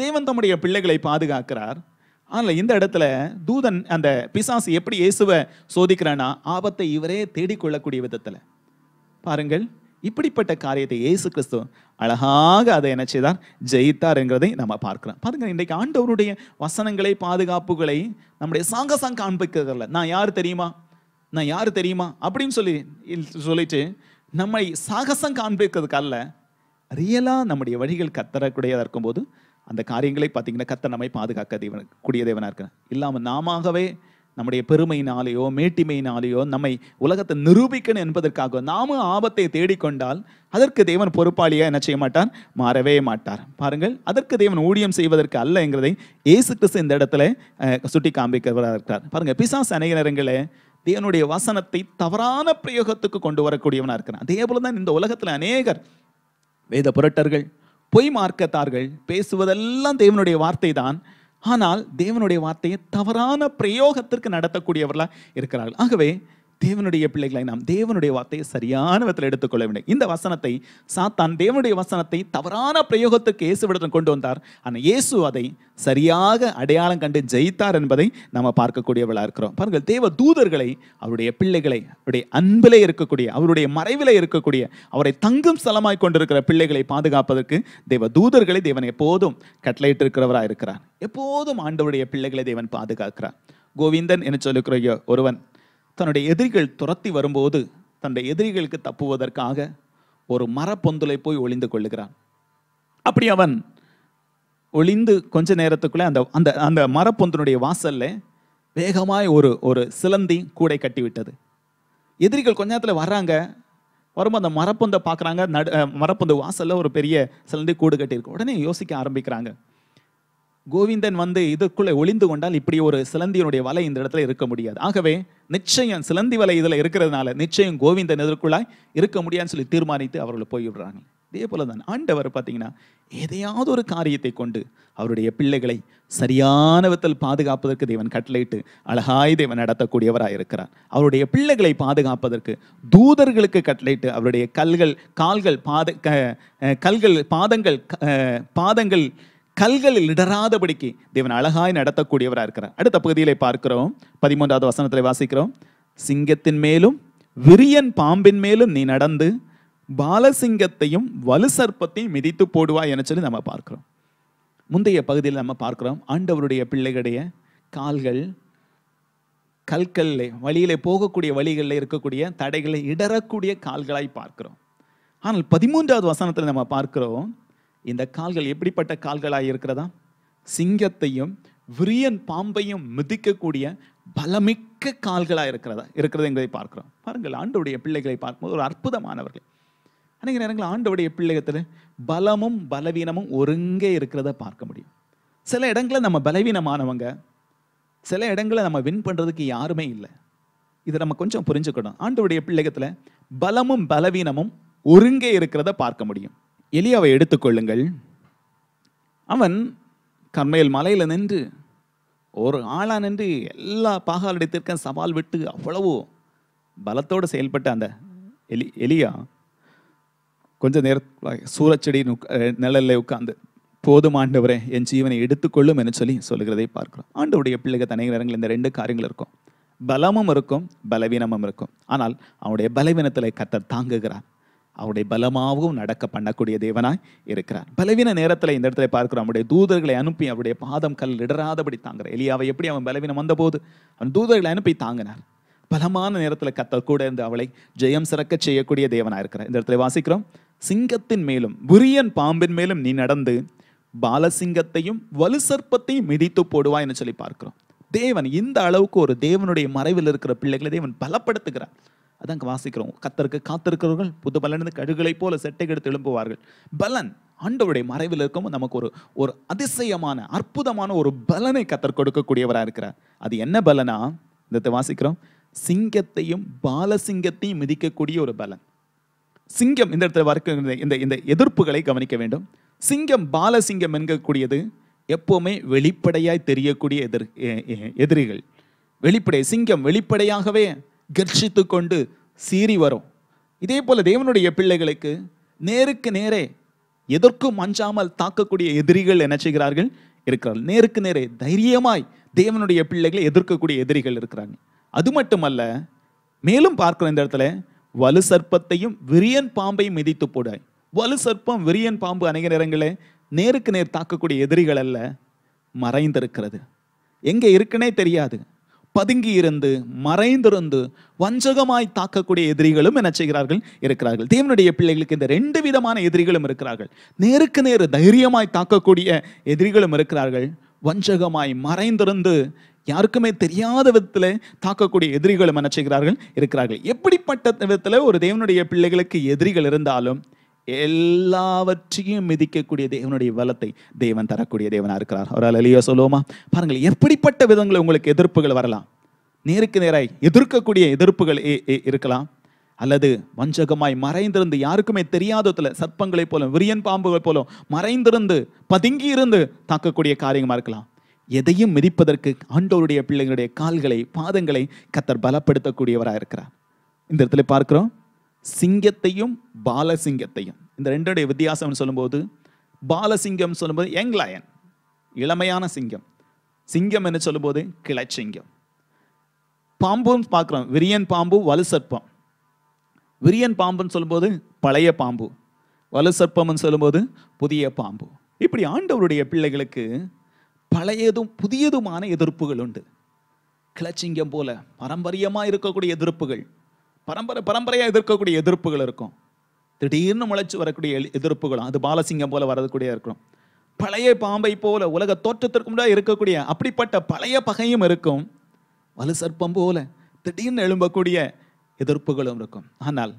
தேவன் தம்முடைய பிள்ளைகளை பாதுகாக்கிறார் ஆனால் இந்த இடத்துல தூதன் அந்த பிசாசு எப்படி இயேசுவை சோதிக்கிறானா ஆபத்தை இவரே தேடிக்கொள்ளக்கூடிய விதத்தில் பாருங்கள் இப்படிப்பட்ட காரியத்தை ஏசு கிறிஸ்து அழகாக அதை என்ன செய்தார் ஜெயித்தார் என்கிறதை நம்ம பார்க்கிறோம் பாருங்க இன்றைக்கு ஆண்டவருடைய வசனங்களை பாதுகாப்புகளை நம்முடைய சாகசம் காண்பிக்கிறதில்ல நான் யார் தெரியுமா நான் யார் தெரியுமா அப்படின்னு சொல்லி சொல்லிட்டு நம்மை சாகசம் காண்பிக்கிறதுக்கல்ல ரியலாக நம்முடைய வழிகள் கத்தரக்கூடியதாக இருக்கும்போது அந்த காரியங்களை பார்த்தீங்கன்னா கத்த நம்மை பாதுகாக்க தேவன் கூடிய தேவனாக இருக்கிறேன் இல்லாமல் நாமவே நம்முடைய பெருமையினாலேயோ மேட்டிமையினாலேயோ நம்மை உலகத்தை நிரூபிக்கணும் என்பதற்காக நாமும் ஆபத்தை தேடிக்கொண்டால் அதற்கு தேவன் பொறுப்பாளியாக என்ன செய்ய மாட்டார் மாறவே மாட்டார் பாருங்கள் அதற்கு தேவன் ஊழியம் செய்வதற்கு அல்ல என்கிறதை ஏசு கிறிஸ்து இந்த இடத்துல சுட்டி காண்பிக்கிறவராக இருக்கிறார் பாருங்கள் பிசாஸ் அநேக நேரங்களே தேவனுடைய வசனத்தை தவறான பிரயோகத்துக்கு கொண்டு வரக்கூடியவனாக இருக்கிறான் அதே போல தான் இந்த உலகத்தில் அநேகர் வேத புரட்டர்கள் பொய் மார்க்கத்தார்கள் பேசுவதெல்லாம் தேவனுடைய வார்த்தை தான் ஆனால் தேவனுடைய வார்த்தையை தவறான பிரயோகத்திற்கு நடத்தக்கூடியவர்களாக இருக்கிறார்கள் ஆகவே தேவனுடைய பிள்ளைகளை நாம் தேவனுடைய வார்த்தையை சரியான விதத்தில் எடுத்துக்கொள்ள வேண்டும் இந்த வசனத்தை சாத்தான் தேவனுடைய வசனத்தை தவறான பிரயோகத்துக்கு இயேசுவிடத்தில் கொண்டு வந்தார் ஆனால் இயேசு அதை சரியாக அடையாளம் கண்டு ஜெயித்தார் என்பதை நாம் பார்க்கக்கூடியவர்களாக இருக்கிறோம் பாருங்கள் தேவ தூதர்களை அவருடைய பிள்ளைகளை அவருடைய அன்பிலே இருக்கக்கூடிய அவருடைய மறைவிலே இருக்கக்கூடிய அவரை தங்கும் ஸ்தலமாய் கொண்டிருக்கிற பிள்ளைகளை பாதுகாப்பதற்கு தேவ தூதர்களை தேவன் எப்போதும் கட்டளையிட்டு இருக்கிறவராக இருக்கிறார் எப்போதும் ஆண்டவருடைய பிள்ளைகளை தேவன் பாதுகாக்கிறார் கோவிந்தன் என்று சொல்லுக்கிற ஒருவன் தன்னுடைய எதிரிகள் துரத்தி வரும்போது தன்னுடைய எதிரிகளுக்கு தப்புவதற்காக ஒரு மரப்பொந்துலை போய் ஒளிந்து கொள்ளுகிறான் அப்படி அவன் ஒளிந்து கொஞ்ச நேரத்துக்குள்ளே அந்த அந்த அந்த மரப்பொந்தனுடைய வாசல்ல வேகமாய் ஒரு ஒரு சிலந்தி கூடை கட்டிவிட்டது எதிரிகள் கொஞ்ச நேரத்தில் வர்றாங்க வரும்போது அந்த மரப்பொந்தை பார்க்குறாங்க நடு மரப்பொந்து வாசலில் ஒரு பெரிய சிலந்தி கூடு கட்டியிருக்கு உடனே யோசிக்க ஆரம்பிக்கிறாங்க கோவிந்தன் வந்து இதற்குள்ளே ஒளிந்து கொண்டால் இப்படி ஒரு சிலந்தியனுடைய வலை இந்த இடத்துல இருக்க முடியாது ஆகவே நிச்சயம் சிலந்தி வலை இதில் இருக்கிறதுனால நிச்சயம் கோவிந்தன் எதற்குள்ளாய் இருக்க முடியாதுன்னு சொல்லி தீர்மானித்து அவர்கள் போய்விடுறாங்க இதே போல தான் ஆண்டவர் பார்த்தீங்கன்னா எதையாவது ஒரு காரியத்தை கொண்டு அவருடைய பிள்ளைகளை சரியான விதத்தில் பாதுகாப்பதற்கு தேவன் கட்டளையிட்டு அழகாய் தேவன் நடத்தக்கூடியவராக இருக்கிறார் அவருடைய பிள்ளைகளை பாதுகாப்பதற்கு தூதர்களுக்கு கட்டளையிட்டு அவருடைய கல்கள் கால்கள் பாத கல்கள் பாதங்கள் பாதங்கள் கல்களில் இடராதபடிக்கு தேவன் அழகாய் நடத்தக்கூடியவராக இருக்கிறார் அடுத்த பகுதியிலே பார்க்கிறோம் பதிமூன்றாவது வசனத்தில் வாசிக்கிறோம் சிங்கத்தின் மேலும் விரியன் பாம்பின் மேலும் நீ நடந்து பாலசிங்கத்தையும் வலு சர்ப்பத்தையும் மிதித்து போடுவாய் என சொல்லி நம்ம பார்க்குறோம் முந்தைய பகுதியில் நம்ம பார்க்குறோம் ஆண்டவருடைய பிள்ளைகளுடைய கால்கள் கல்கல்ல வழியிலே போகக்கூடிய வழிகளில் இருக்கக்கூடிய தடைகளை இடறக்கூடிய கால்களாய் பார்க்கிறோம் ஆனால் பதிமூன்றாவது வசனத்தில் நம்ம பார்க்கிறோம் இந்த கால்கள் எப்படிப்பட்ட கால்களாக இருக்கிறதா சிங்கத்தையும் விரியன் பாம்பையும் மிதிக்கக்கூடிய பலமிக்க கால்களாக இருக்கிறதா இருக்கிறது என்பதை பார்க்குறோம் பாருங்கள் ஆண்டோடைய பிள்ளைகளை பார்க்கும்போது ஒரு அற்புதமானவர்கள் அநேக நேரங்கள் ஆண்டோடைய பிள்ளைகத்தில் பலமும் பலவீனமும் ஒருங்கே இருக்கிறத பார்க்க முடியும் சில இடங்களில் நம்ம பலவீனமானவங்க சில இடங்களில் நம்ம வின் பண்ணுறதுக்கு யாருமே இல்லை இதை நம்ம கொஞ்சம் புரிஞ்சுக்கணும் ஆண்டோடைய பிள்ளைகத்தில் பலமும் பலவீனமும் ஒருங்கே இருக்கிறத பார்க்க முடியும் எலியாவை எடுத்துக்கொள்ளுங்கள் அவன் கண்மையில் மலையில் நின்று ஒரு ஆளாக நின்று எல்லா பாகாலிடத்திற்க சவால் விட்டு அவ்வளவு பலத்தோடு செயல்பட்ட அந்த எலி எலியா கொஞ்ச நேர சூரச்செடி நிழலில் உட்கார்ந்து போதும் ஆண்டவரே என் ஜீவனை எடுத்துக்கொள்ளும் என்று சொல்லி சொல்லுகிறதை பார்க்கிறோம் ஆண்டவுடைய பிள்ளைகள் தனி நேரங்கள் இந்த ரெண்டு காரியங்கள் இருக்கும் பலமும் இருக்கும் பலவீனமும் இருக்கும் ஆனால் அவனுடைய பலவீனத்தில் கத்த தாங்குகிறான் அவருடைய பலமாகவும் நடக்க பண்ணக்கூடிய தேவனாய் இருக்கிறார் பலவீன நேரத்தில் இந்த இடத்துல பார்க்கிறோம் அவருடைய தூதர்களை அனுப்பி அவருடைய பாதம் கல் இடராதபடி தாங்குற எலியாவை எப்படி அவன் பலவீனம் வந்தபோது அவன் தூதர்களை அனுப்பி தாங்கினார் பலமான நேரத்தில் கத்த கூட இருந்து அவளை ஜெயம் சிறக்க செய்யக்கூடிய தேவனாக இருக்கிறார் இந்த இடத்துல வாசிக்கிறோம் சிங்கத்தின் மேலும் புரியன் பாம்பின் மேலும் நீ நடந்து பாலசிங்கத்தையும் வலு சர்ப்பத்தையும் மிதித்து போடுவாய் என்று சொல்லி பார்க்கிறோம் தேவன் இந்த அளவுக்கு ஒரு தேவனுடைய மறைவில் இருக்கிற பிள்ளைகளை தேவன் பலப்படுத்துகிறார் அதான் வாசிக்கிறோம் கத்தருக்கு காத்திருக்கிறவர்கள் புது பலனு கழுகுகளைப் போல செட்டை எடுத்து எழும்புவார்கள் பலன் ஆண்டவருடைய மறைவில் இருக்கும் நமக்கு ஒரு ஒரு அதிசயமான அற்புதமான ஒரு பலனை கத்தர் கொடுக்கக்கூடியவராக இருக்கிறார் அது என்ன பலனா இந்த வாசிக்கிறோம் சிங்கத்தையும் பாலசிங்கத்தையும் மிதிக்கக்கூடிய ஒரு பலன் சிங்கம் இந்த இடத்துல வரைக்கும் இந்த இந்த எதிர்ப்புகளை கவனிக்க வேண்டும் சிங்கம் பாலசிங்கம் என்கக்கூடியது எப்போவுமே வெளிப்படையாய் தெரியக்கூடிய எதிர் எதிரிகள் வெளிப்படை சிங்கம் வெளிப்படையாகவே கர்ஷித்து கொண்டு சீறி வரும் இதே போல் தேவனுடைய பிள்ளைகளுக்கு நேருக்கு நேரே எதற்கும் அஞ்சாமல் தாக்கக்கூடிய எதிரிகள் என்ன செய்கிறார்கள் இருக்கிறார்கள் நேருக்கு நேரே தைரியமாய் தேவனுடைய பிள்ளைகளை எதிர்க்கக்கூடிய எதிரிகள் இருக்கிறாங்க அது மட்டுமல்ல மேலும் பார்க்குற இந்த இடத்துல வலு சர்ப்பத்தையும் விரியன் பாம்பையும் மிதித்து போடாய் வலு சர்ப்பம் விரியன் பாம்பு அநேக நேரங்களே நேருக்கு நேர் தாக்கக்கூடிய எதிரிகள் அல்ல மறைந்திருக்கிறது எங்கே இருக்குன்னே தெரியாது பதுங்கி இருந்து மறைந்திருந்து வஞ்சகமாய் தாக்கக்கூடிய எதிரிகளும் என்ன செய்கிறார்கள் இருக்கிறார்கள் தேவனுடைய பிள்ளைகளுக்கு இந்த ரெண்டு விதமான எதிரிகளும் இருக்கிறார்கள் நேருக்கு நேரு தைரியமாய் தாக்கக்கூடிய எதிரிகளும் இருக்கிறார்கள் வஞ்சகமாய் மறைந்திருந்து யாருக்குமே தெரியாத விதத்தில் தாக்கக்கூடிய எதிரிகளும் என்ன செய்கிறார்கள் இருக்கிறார்கள் எப்படிப்பட்ட விதத்தில் ஒரு தேவனுடைய பிள்ளைகளுக்கு எதிரிகள் இருந்தாலும் எல்லாவற்றையும் மிதிக்கக்கூடிய தேவனுடைய வளத்தை தேவன் தரக்கூடிய தேவனாக இருக்கிறார் அவரால் எளியோ சொல்லுவோமா பாருங்கள் எப்படிப்பட்ட விதங்கள் உங்களுக்கு எதிர்ப்புகள் வரலாம் நேருக்கு நேராய் எதிர்க்கக்கூடிய எதிர்ப்புகள் இருக்கலாம் அல்லது வஞ்சகமாய் மறைந்திருந்து யாருக்குமே தெரியாததில் சர்ப்பங்களைப் போல விரியன் பாம்புகள் போல மறைந்திருந்து பதுங்கி இருந்து தாக்கக்கூடிய காரியமாக இருக்கலாம் எதையும் மிதிப்பதற்கு ஆண்டோருடைய பிள்ளைகளுடைய கால்களை பாதங்களை கத்தர் பலப்படுத்தக்கூடியவராக இருக்கிறார் இந்த இடத்துல பார்க்குறோம் சிங்கத்தையும் பாலசிங்கத்தையும் இந்த ரெண்டுடைய வித்தியாசம்னு சொல்லும்போது பாலசிங்கம் சொல்லும்போது யங் லயன் இளமையான சிங்கம் சிங்கம் என்று சொல்லும்போது கிளச்சிங்கம் பாம்புன்னு பார்க்குறோம் விரியன் பாம்பு வலு சர்ப்பம் விரியன் பாம்புன்னு சொல்லும்போது பழைய பாம்பு வலு சர்ப்பம்னு சொல்லும்போது புதிய பாம்பு இப்படி ஆண்டவருடைய பிள்ளைகளுக்கு பழையதும் புதியதுமான எதிர்ப்புகள் உண்டு கிளச்சிங்கம் போல பாரம்பரியமாக இருக்கக்கூடிய எதிர்ப்புகள் பரம்பரை பரம்பரையாக எதிர்க்கக்கூடிய எதிர்ப்புகள் இருக்கும் திடீர்னு முளைச்சி வரக்கூடிய எதிர்ப்புகளும் அது பாலசிங்கம் போல வரக்கூடிய இருக்கும் பழைய பாம்பை போல உலக தோற்றத்திற்கு முன்னாடி இருக்கக்கூடிய அப்படிப்பட்ட பழைய பகையும் இருக்கும் வலு சர்ப்பம் போல திடீர்னு எழும்பக்கூடிய எதிர்ப்புகளும் இருக்கும் ஆனால்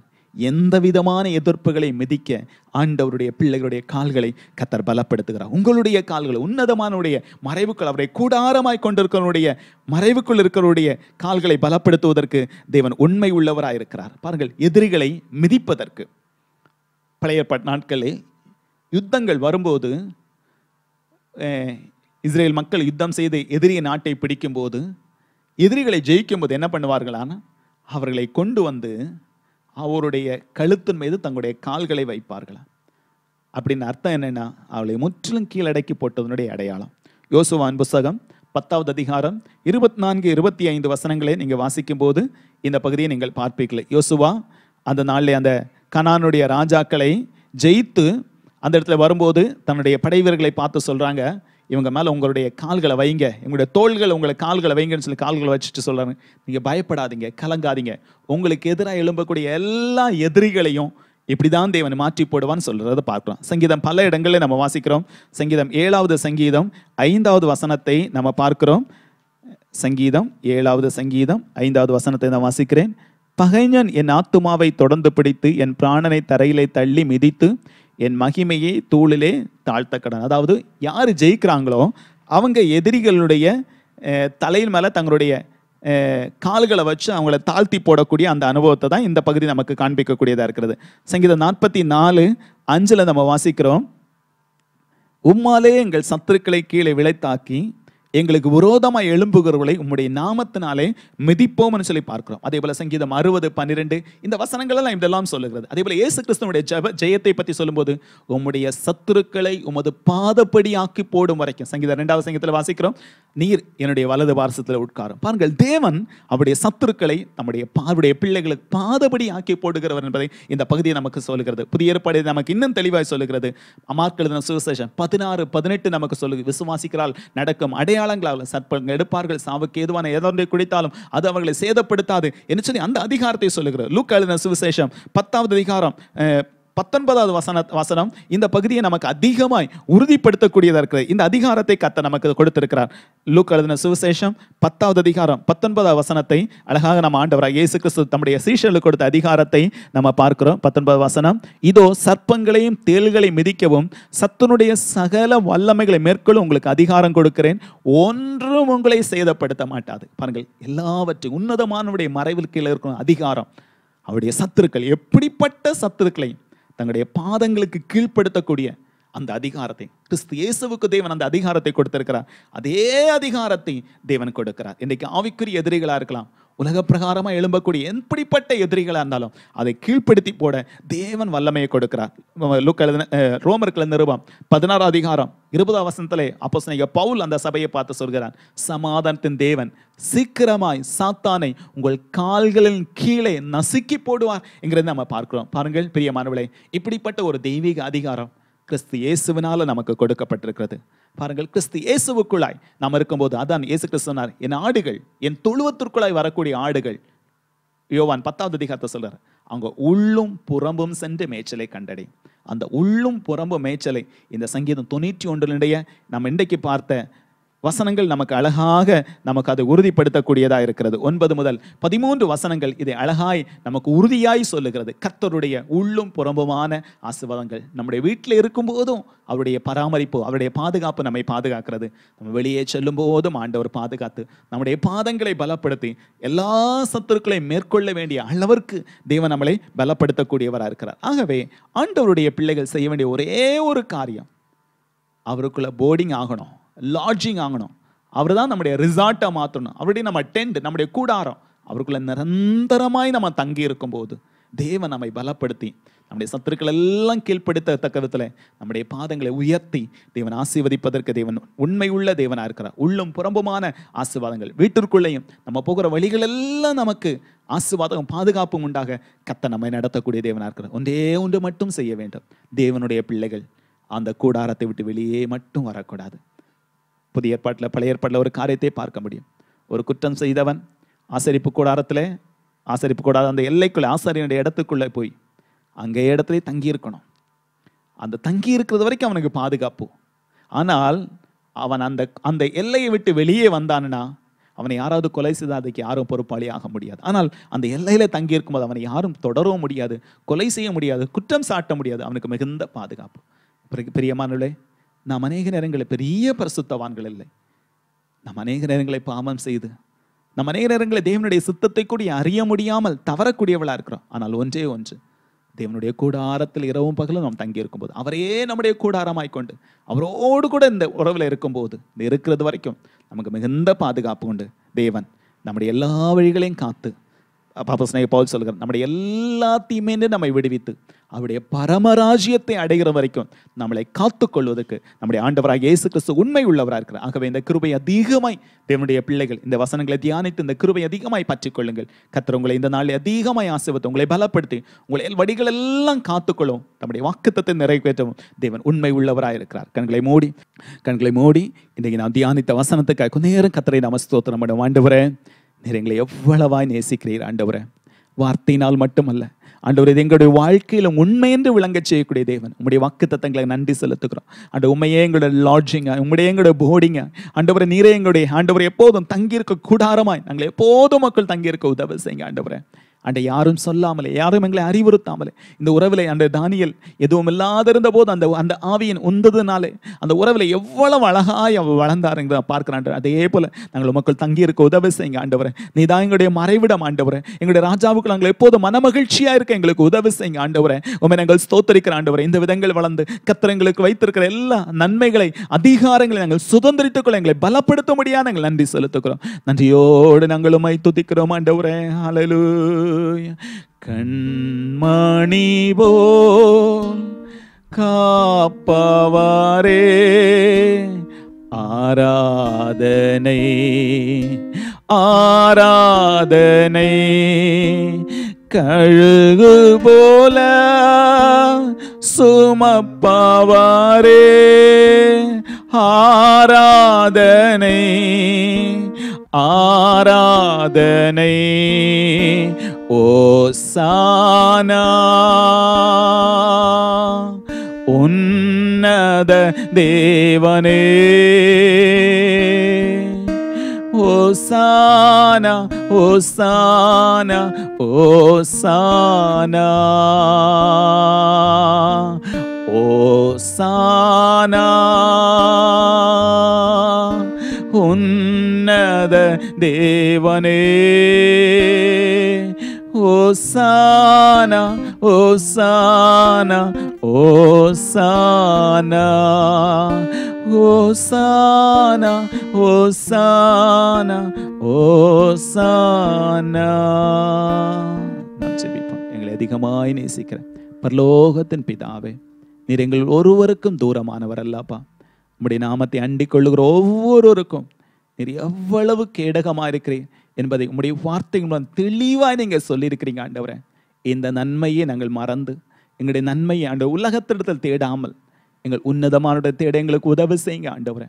எந்த விதமான எதிர்ப்புகளை மிதிக்க ஆண்டவருடைய பிள்ளைகளுடைய கால்களை கத்தர் பலப்படுத்துகிறார் உங்களுடைய கால்களை உன்னதமானுடைய மறைவுக்குள் அவரை கூடாரமாய் கொண்டிருக்கிறவருடைய மறைவுக்குள் இருக்கிறவருடைய கால்களை பலப்படுத்துவதற்கு தேவன் உண்மை உள்ளவராயிருக்கிறார் இருக்கிறார் பாருங்கள் எதிரிகளை மிதிப்பதற்கு பழைய நாட்களில் யுத்தங்கள் வரும்போது இஸ்ரேல் மக்கள் யுத்தம் செய்து எதிரிய நாட்டை பிடிக்கும்போது எதிரிகளை ஜெயிக்கும்போது என்ன பண்ணுவார்களான அவர்களை கொண்டு வந்து அவருடைய கழுத்தின் மீது தங்களுடைய கால்களை வைப்பார்களாம் அப்படின்னு அர்த்தம் என்னென்னா அவளை முற்றிலும் கீழடக்கி போட்டதனுடைய அடையாளம் யோசுவான் புஸ்தகம் பத்தாவது அதிகாரம் இருபத்தி நான்கு இருபத்தி ஐந்து வசனங்களை நீங்கள் வாசிக்கும் போது இந்த பகுதியை நீங்கள் பார்ப்பீர்கள் யோசுவா அந்த நாளில் அந்த கணானுடைய ராஜாக்களை ஜெயித்து அந்த இடத்துல வரும்போது தன்னுடைய படைவீரர்களை பார்த்து சொல்கிறாங்க இவங்க மேலே உங்களுடைய கால்களை வைங்க எங்களுடைய தோள்கள் உங்களை கால்களை வைங்கன்னு சொல்லி கால்களை வச்சுட்டு சொல்கிறாங்க நீங்கள் பயப்படாதீங்க கலங்காதீங்க உங்களுக்கு எதிராக எழும்பக்கூடிய எல்லா எதிரிகளையும் இப்படி தான் தேவன் மாற்றி போடுவான்னு சொல்கிறத பார்க்குறோம் சங்கீதம் பல இடங்களில் நம்ம வாசிக்கிறோம் சங்கீதம் ஏழாவது சங்கீதம் ஐந்தாவது வசனத்தை நம்ம பார்க்குறோம் சங்கீதம் ஏழாவது சங்கீதம் ஐந்தாவது வசனத்தை நான் வாசிக்கிறேன் பகைஞன் என் ஆத்துமாவை தொடர்ந்து பிடித்து என் பிராணனை தரையிலே தள்ளி மிதித்து என் மகிமையை தூளிலே தாழ்த்த கடன் அதாவது யார் ஜெயிக்கிறாங்களோ அவங்க எதிரிகளுடைய தலையின் மேலே தங்களுடைய கால்களை வச்சு அவங்கள தாழ்த்தி போடக்கூடிய அந்த அனுபவத்தை தான் இந்த பகுதி நமக்கு காண்பிக்கக்கூடியதாக இருக்கிறது சங்கீதம் நாற்பத்தி நாலு அஞ்சில் நம்ம வாசிக்கிறோம் உம்மாலே எங்கள் சத்துருக்களை கீழே விளைத்தாக்கி எங்களுக்கு விரோதமாக எழும்புகிறவர்களை உம்முடைய நாமத்தினாலே மிதிப்போம்னு சொல்லி பார்க்கிறோம் அதே போல் சங்கீதம் அறுபது பன்னிரெண்டு இந்த வசனங்களெல்லாம் இதெல்லாம் சொல்லுகிறது அதே போல் ஏசு கிறிஸ்தனுடைய ஜப ஜெயத்தை பற்றி சொல்லும்போது உம்முடைய சத்துருக்களை உமது பாதப்படி ஆக்கி போடும் வரைக்கும் சங்கீதம் ரெண்டாவது சங்கீதத்தில் வாசிக்கிறோம் நீர் என்னுடைய வலது பாரசத்தில் உட்காரும் பாருங்கள் தேவன் அவருடைய சத்துருக்களை நம்முடைய அவருடைய பிள்ளைகளுக்கு பாதபடி ஆக்கி போடுகிறவர் என்பதை இந்த பகுதியை நமக்கு சொல்லுகிறது புதிய ஏற்பாடு நமக்கு இன்னும் தெளிவாக சொல்லுகிறது அமார்க்கெழுதின சுவிசேஷன் பதினாறு பதினெட்டு நமக்கு சொல்லு விசுவாசிக்கிறால் நடக்கும் அடையாளங்களால் சற்பங்கள் எடுப்பார்கள் சாவுக்கு ஏதுவான ஏதோன்றை குடித்தாலும் அது அவர்களை சேதப்படுத்தாது என்று சொல்லி அந்த அதிகாரத்தை சொல்லுகிறது லூக் எழுதின சுவிசேஷம் பத்தாவது அதிகாரம் பத்தொன்பதாவது வசன வசனம் இந்த பகுதியை நமக்கு அதிகமாய் உறுதிப்படுத்தக்கூடியதாக இருக்கிறது இந்த அதிகாரத்தை கத்த நமக்கு கொடுத்திருக்கிறார் லூக் எழுதின சுவிசேஷம் பத்தாவது அதிகாரம் பத்தொன்பதாவது வசனத்தை அழகாக நம்ம ஆண்டவராக இயேசு கிறிஸ்து தம்முடைய சீஷர்களுக்கு கொடுத்த அதிகாரத்தை நம்ம பார்க்கிறோம் பத்தொன்பது வசனம் இதோ சர்ப்பங்களையும் தேள்களை மிதிக்கவும் சத்தனுடைய சகல வல்லமைகளை மேற்கொள்ளும் உங்களுக்கு அதிகாரம் கொடுக்கிறேன் ஒன்றும் உங்களை சேதப்படுத்த மாட்டாது பாருங்கள் எல்லாவற்றையும் உன்னதமானவருடைய மறைவில் கீழே இருக்கும் அதிகாரம் அவருடைய சத்துருக்கள் எப்படிப்பட்ட சத்துருக்களையும் தங்களுடைய பாதங்களுக்கு கீழ்ப்படுத்தக்கூடிய அந்த அதிகாரத்தை கிறிஸ்து இயேசுவுக்கு தேவன் அந்த அதிகாரத்தை கொடுத்திருக்கிறார் அதே அதிகாரத்தை தேவன் கொடுக்கிறார் இன்றைக்கு ஆவிக்குரிய எதிரிகளாக இருக்கலாம் உலக பிரகாரமாக எழும்பக்கூடிய எப்படிப்பட்ட எதிரிகளாக இருந்தாலும் அதை கீழ்ப்படுத்தி போட தேவன் வல்லமையை கொடுக்கிறார் லுக் எழுதின ரோமர்கில் நிருபம் பதினாறாம் அதிகாரம் இருபதாம் வசனத்திலே அப்போ பவுல் அந்த சபையை பார்த்து சொல்கிறான் சமாதானத்தின் தேவன் சீக்கிரமாய் சாத்தானை உங்கள் கால்களின் கீழே நசுக்கி போடுவார் என்கிறத நம்ம பார்க்கிறோம் பாருங்கள் பிரியமானவளே இப்படிப்பட்ட ஒரு தெய்வீக அதிகாரம் கிறிஸ்து இயேசுவினால் நமக்கு கொடுக்கப்பட்டிருக்கிறது பாருங்கள் கிறிஸ்து இயேசுவுக்குள்ளாய் நாம் இருக்கும்போது அதான் இயேசு கிறிஸ்துனார் என் ஆடுகள் என் தொழுவத்திற்குழாய் வரக்கூடிய ஆடுகள் யோவான் பத்தாவது அதிகாரத்தை சொல்கிறார் அவங்க உள்ளும் புறம்பும் சென்று மேய்ச்சலை கண்டடி அந்த உள்ளும் புறம்பும் மேய்ச்சலை இந்த சங்கீதம் தொண்ணூற்றி ஒன்றினுடைய நம்ம இன்றைக்கு பார்த்த வசனங்கள் நமக்கு அழகாக நமக்கு அதை உறுதிப்படுத்தக்கூடியதாக இருக்கிறது ஒன்பது முதல் பதிமூன்று வசனங்கள் இதை அழகாய் நமக்கு உறுதியாய் சொல்லுகிறது கத்தருடைய உள்ளும் புறம்புமான ஆசிர்வாதங்கள் நம்முடைய வீட்டில் இருக்கும்போதும் அவருடைய பராமரிப்பு அவருடைய பாதுகாப்பு நம்மை பாதுகாக்கிறது நம்ம வெளியே செல்லும் போதும் ஆண்டவர் பாதுகாத்து நம்முடைய பாதங்களை பலப்படுத்தி எல்லா சத்துருக்களையும் மேற்கொள்ள வேண்டிய அளவிற்கு தேவன் நம்மளை பலப்படுத்தக்கூடியவராக இருக்கிறார் ஆகவே ஆண்டவருடைய பிள்ளைகள் செய்ய வேண்டிய ஒரே ஒரு காரியம் அவருக்குள்ள போர்டிங் ஆகணும் லாட்ஜிங் ஆகணும் அவர் தான் நம்முடைய ரிசார்ட்டை மாற்றணும் அவருடைய நம்ம டென்ட் நம்முடைய கூடாரம் அவருக்குள்ள நிரந்தரமாய் நம்ம தங்கி இருக்கும்போது தேவன் நம்மை பலப்படுத்தி நம்முடைய சத்துருக்கள் எல்லாம் கீழ்ப்படுத்தத்தக்க விதத்தில் நம்முடைய பாதங்களை உயர்த்தி தேவன் ஆசீர்வதிப்பதற்கு தேவன் உண்மை உள்ள தேவனாக இருக்கிறார் உள்ளும் புறம்புமான ஆசீர்வாதங்கள் வீட்டிற்குள்ளேயும் நம்ம போகிற வழிகள் எல்லாம் நமக்கு ஆசீர்வாதம் பாதுகாப்பும் உண்டாக கத்த நம்மை நடத்தக்கூடிய தேவனாக இருக்கிறார் ஒன்றே ஒன்று மட்டும் செய்ய வேண்டும் தேவனுடைய பிள்ளைகள் அந்த கூடாரத்தை விட்டு வெளியே மட்டும் வரக்கூடாது புதிய ஏற்பாட்டில் பழைய ஏற்பாட்டில் ஒரு காரியத்தை பார்க்க முடியும் ஒரு குற்றம் செய்தவன் ஆசரிப்பு கூடாரத்தில் ஆசரிப்பு கூடாத அந்த எல்லைக்குள்ளே ஆசாரியனுடைய இடத்துக்குள்ளே போய் அங்கே இடத்துல தங்கியிருக்கணும் அந்த தங்கி இருக்கிறது வரைக்கும் அவனுக்கு பாதுகாப்பு ஆனால் அவன் அந்த அந்த எல்லையை விட்டு வெளியே வந்தானுன்னா அவனை யாராவது கொலை செய்தால் அதுக்கு யாரும் பொறுப்பாளி ஆக முடியாது ஆனால் அந்த எல்லையில் தங்கியிருக்கும் போது அவனை யாரும் தொடரவும் முடியாது கொலை செய்ய முடியாது குற்றம் சாட்ட முடியாது அவனுக்கு மிகுந்த பாதுகாப்பு பிரியமானே நாம் அநேக நேரங்களை பெரிய பரிசுத்தவான்கள் இல்லை நாம் அநேக நேரங்களை பாமம் செய்து நம்ம அநேக நேரங்களில் தேவனுடைய சித்தத்தை கூட அறிய முடியாமல் தவறக்கூடியவளாக இருக்கிறோம் ஆனால் ஒன்றே ஒன்று தேவனுடைய கூடாரத்தில் இரவும் பகலும் நாம் தங்கியிருக்கும் போது அவரே நம்முடைய கூடாரமாய் கொண்டு அவரோடு கூட இந்த உறவில் இருக்கும்போது இந்த இருக்கிறது வரைக்கும் நமக்கு மிகுந்த பாதுகாப்பு உண்டு தேவன் நம்முடைய எல்லா வழிகளையும் காத்து பாப்ப ஸ்நேக பவுல் சொல்கிறார் நம்முடைய எல்லாத்தையுமே நம்மை விடுவித்து அவருடைய பரமராஜ்யத்தை அடைகிற வரைக்கும் நம்மளை காத்துக்கொள்வதற்கு நம்முடைய ஆண்டவராக இயேசு கிறிஸ்து உண்மை உள்ளவராக இருக்கிறார் ஆகவே இந்த கிருபை அதிகமாய் தேவனுடைய பிள்ளைகள் இந்த வசனங்களை தியானித்து இந்த கிருபை அதிகமாய் பற்றிக்கொள்ளுங்கள் கத்திர உங்களை இந்த நாளில் அதிகமாய் ஆசிர்வத்து உங்களை பலப்படுத்தி உங்களை வடிகள் எல்லாம் காத்துக்கொள்ளும் நம்முடைய வாக்குத்தத்தை நிறைவேற்றவும் தேவன் உண்மை உள்ளவராக இருக்கிறார் கண்களை மூடி கண்களை மூடி இன்றைக்கு நான் தியானித்த வசனத்துக்காக நேரம் கத்தரை நமஸ்தோத்திரம் ஆண்டு வரேன் நீர் எங்களை எவ்வளவாய் நேசிக்கிறீர் ஆண்டவரை வார்த்தையினால் மட்டுமல்ல ஆண்டவர் இது எங்களுடைய வாழ்க்கையில் என்று விளங்க செய்யக்கூடிய தேவன் உங்களுடைய வாக்கு தத்தங்களை நன்றி செலுத்துக்கிறோம் அந்த உண்மையே எங்களுடைய லாட்ஜிங்க உங்களுடைய எங்களுடைய போர்டிங்க ஆண்டவரை நீரே எங்களுடைய ஆண்டவர் எப்போதும் தங்கியிருக்க கூடாரமாய் நாங்கள் எப்போதும் மக்கள் தங்கியிருக்க உதவி செய்யுங்க ஆண்டவரை அண்டை யாரும் சொல்லாமலே யாரும் எங்களை அறிவுறுத்தாமலே இந்த உறவிலை அந்த தானியல் எதுவும் இல்லாத இருந்த போது அந்த அந்த ஆவியின் உந்ததுனாலே அந்த உறவில் எவ்வளவு அழகாய் அவள் வளர்ந்தாருங்கிறத பார்க்குறான் அதே போல் நாங்கள் மக்கள் தங்கி இருக்க உதவி செய்யுங்க ஆண்டவரை நீ தான் எங்களுடைய மறைவிடம் ஆண்டவரை எங்களுடைய ராஜாவுக்கு நாங்கள் எப்போதும் மன மகிழ்ச்சியாக இருக்க எங்களுக்கு உதவி செய்யுங்க ஆண்டவரை உண்மை நாங்கள் ஸ்தோத்தரிக்கிற ஆண்டவரை இந்த விதங்கள் வளர்ந்து கத்திரங்களுக்கு வைத்திருக்கிற எல்லா நன்மைகளை அதிகாரங்களை நாங்கள் சுதந்திரித்துக்கொள்ள எங்களை பலப்படுத்த முடியாது நாங்கள் நன்றி செலுத்துக்கிறோம் நன்றியோடு நாங்களும் துதிக்கிறோம் ஆண்டவரே அலலூ கண்மணி போல் காப்பவாரே ஆராதனை ஆராதனை கழுகு போல சுமப்பவாரே ஆராதனை ஆராதனை ഉന്നത ദേവനേ ഓസാന ഓസാന ഓസാന ഓസാന ഉന്നത ദേവനേ ஓசானா ஓசானா ஓசானா ஓசானா ஓசானா ஓசானா நாம் ஜெபிப்போம் எங்களை அதிகமாய் நேசிக்கிறேன் பரலோகத்தின் பிதாவே நீர் எங்கள் ஒருவருக்கும் தூரமானவர் அல்லப்பா உம்முடைய நாமத்தை அண்டிக் கொள்ளுகிற ஒவ்வொருவருக்கும் நீர் எவ்வளவு கேடகமாக இருக்கிறேன் என்பதை உங்களுடைய வார்த்தை மூலம் தெளிவாக நீங்கள் சொல்லியிருக்கிறீங்க ஆண்டவரை இந்த நன்மையை நாங்கள் மறந்து எங்களுடைய நன்மையை அந்த உலகத்திடத்தில் தேடாமல் எங்கள் உன்னதமானுடைய தேட எங்களுக்கு உதவி செய்யுங்க ஆண்டவரை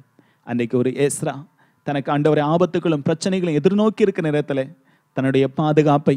அன்றைக்கு ஒரு ஏஸ்ரா தனக்கு ஆண்டவரை ஆபத்துகளும் பிரச்சனைகளும் எதிர்நோக்கி இருக்கிற நேரத்தில் தன்னுடைய பாதுகாப்பை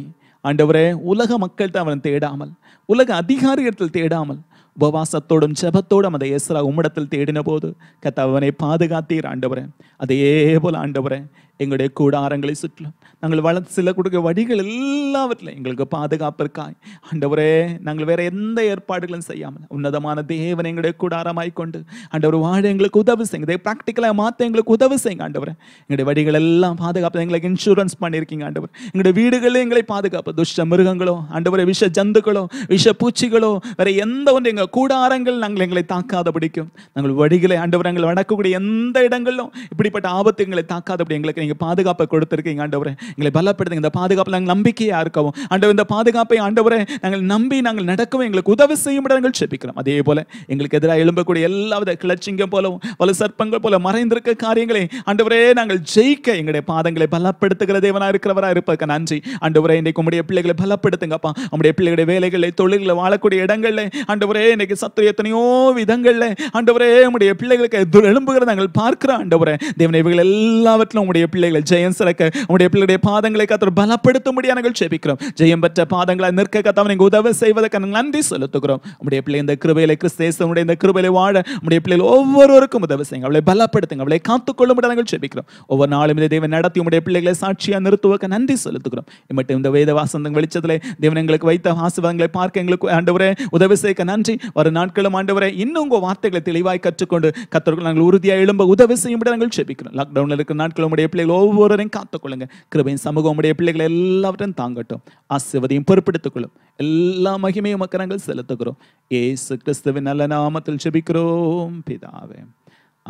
ஆண்டவரே உலக மக்கள்கிட்ட அவன் தேடாமல் உலக அதிகாரிகளிடத்தில் தேடாமல் உபவாசத்தோடும் ஜபத்தோடும் அதை எஸ்ரா உம்மிடத்தில் தேடின போது கத்த அவனை பாதுகாத்தீர் ஆண்டவரே அதே போல ஆண்டவரே எங்களுடைய கூடாரங்களை சுற்றிலும் நாங்கள் வளர்த்து சில கொடுக்க வழிகள் எல்லாவற்றிலும் எங்களுக்கு பாதுகாப்பிற்காய் ஆண்டவரே நாங்கள் வேற எந்த ஏற்பாடுகளும் செய்யாமல் உன்னதமான தேவன் எங்களுடைய கூடாரமாய் கொண்டு ஆண்டவர் வாழ எங்களுக்கு உதவி செய்யுங்க இதை ப்ராக்டிக்கலாக மாற்ற எங்களுக்கு உதவி செய்யுங்க ஆண்டவர் எங்களுடைய வழிகள் எல்லாம் பாதுகாப்பு எங்களுக்கு இன்சூரன்ஸ் பண்ணியிருக்கீங்க ஆண்டவர் எங்களுடைய வீடுகளே எங்களை பாதுகாப்பு துஷ்ட மிருகங்களோ ஆண்டவரை விஷ ஜந்துக்களோ விஷ பூச்சிகளோ வேற எந்த ஒன்று எங்கள் கூடாரங்கள் நாங்கள் எங்களை தாக்காத பிடிக்கும் நாங்கள் வழிகளை ஆண்டவர் எங்களை வணக்கக்கூடிய எந்த இடங்களிலும் இப்படிப்பட்ட ஆபத்து எங்களை தாக்காதபடி எங்களுக்கு நீங்கள் பாதுகாப்பை கொடுத்துருக்கீங்க ஆண்டவரே எங்களை பலப்படுத்துங்க இந்த பாதுகாப்பில் நாங்கள் நம்பிக்கையாக இருக்கவும் ஆண்டவர் இந்த பாதுகாப்பை ஆண்டவரே நாங்கள் நம்பி நாங்கள் நடக்கவும் எங்களுக்கு உதவி செய்யும் நாங்கள் செபிக்கிறோம் அதே போல எங்களுக்கு எதிராக எழும்பக்கூடிய எல்லாவித கிளச்சிங்கம் போலவும் பல சர்ப்பங்கள் போல மறைந்திருக்க காரியங்களை ஆண்டவரே நாங்கள் ஜெயிக்க எங்களுடைய பாதங்களை பலப்படுத்துகிற தேவனாக இருக்கிறவராக இருப்பதற்கு நன்றி ஆண்டவரே இன்றைக்கு உடைய பிள்ளைகளை பலப்படுத்துங்கப்பா நம்முடைய பிள்ளைகளுடைய வேலைகளை தொழில்களை வாழக்கூடிய இடங்களில் ஆண்டவரே இன்றைக்கு சத்து எத்தனையோ விதங்களில் ஆண்டவரே உங்களுடைய பிள்ளைகளுக்கு எழும்புகிற நாங்கள் பார்க்கிறோம் ஆண்டவரே தேவனை இவைகள் எல்லாவற்றிலும் உங்களுடைய பிள்ளைகள் ஜெயம் சிறக்க உங்களுடைய பிள்ளைகளுடைய பாதங்களை கத்திர பலப்படுத்த நாங்கள் ஜெபிக்கிறோம் ஜெயம் பெற்ற பாதங்களை நிற்க கத்தவன் நீங்கள் உதவி செய்வதற்கு நாங்கள் நன்றி செலுத்துகிறோம் உங்களுடைய பிள்ளை இந்த கிருபையில கிறிஸ்தேசனுடைய இந்த கிருபையில வாழ உங்களுடைய பிள்ளைகள் ஒவ்வொருவருக்கும் உதவி செய்யுங்க அவளை பலப்படுத்துங்க அவளை காத்துக்கொள்ளும்படி நாங்கள் ஜெபிக்கிறோம் ஒவ்வொரு நாளும் இதை தேவன் நடத்தி உங்களுடைய பிள்ளைகளை சாட்சியாக நிறுத்துவதற்கு நன்றி செலுத்துகிறோம் இம்மட்டும் இந்த வேத வாசந்தம் வெளிச்சத்தில் தேவன் எங்களுக்கு வைத்த ஆசிர்வாதங்களை பார்க்க எங்களுக்கு ஆண்டவரே உதவி செய்ய நன்றி வரும் நாட்களும் ஆண்டவரே இன்னும் உங்கள் வார்த்தைகளை தெளிவாய் கற்றுக்கொண்டு கத்தர்கள் நாங்கள் உறுதியாக எழும்ப உதவி செய்யும் நாங்கள் ஜெபிக்கிறோம் லாக்டவுனில் இருக்கிற நாட்களும் உங்களுடைய பிள்ளை பிள்ளைகள் ஒவ்வொருவரையும் காத்துக்கொள்ளுங்க கிருபையும் சமூகம் உடைய பிள்ளைகள் எல்லாவற்றையும் தாங்கட்டும் ஆசிர்வதையும் பொறுப்பெடுத்துக் கொள்ளும் எல்லா மகிமையும் மக்கரங்கள் நாங்கள் செலுத்துகிறோம் ஏசு கிறிஸ்துவின் நல்ல நாமத்தில் செபிக்கிறோம் பிதாவே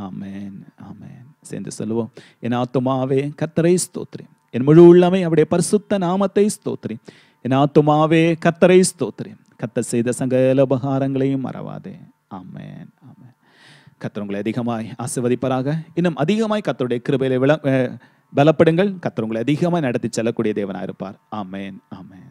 ஆமேன் ஆமேன் சேர்ந்து சொல்லுவோம் என் ஆத்துமாவே கத்தரை ஸ்தோத்ரி என் முழு உள்ளமை அவருடைய பரிசுத்த நாமத்தை ஸ்தோத்ரி என் ஆத்துமாவே கத்தரை ஸ்தோத்ரி கத்த செய்த சகல உபகாரங்களையும் மறவாதே ஆமேன் ஆமேன் கத்தவங்களை அதிகமாய் ஆசிர்வதிப்பராக இன்னும் அதிகமாய் கத்தருடைய கிருபையில விள பலப்படுங்கள் கத்தவங்களை அதிகமாக நடத்தி செல்லக்கூடிய தேவனாக இருப்பார் ஆமேன் ஆமேன்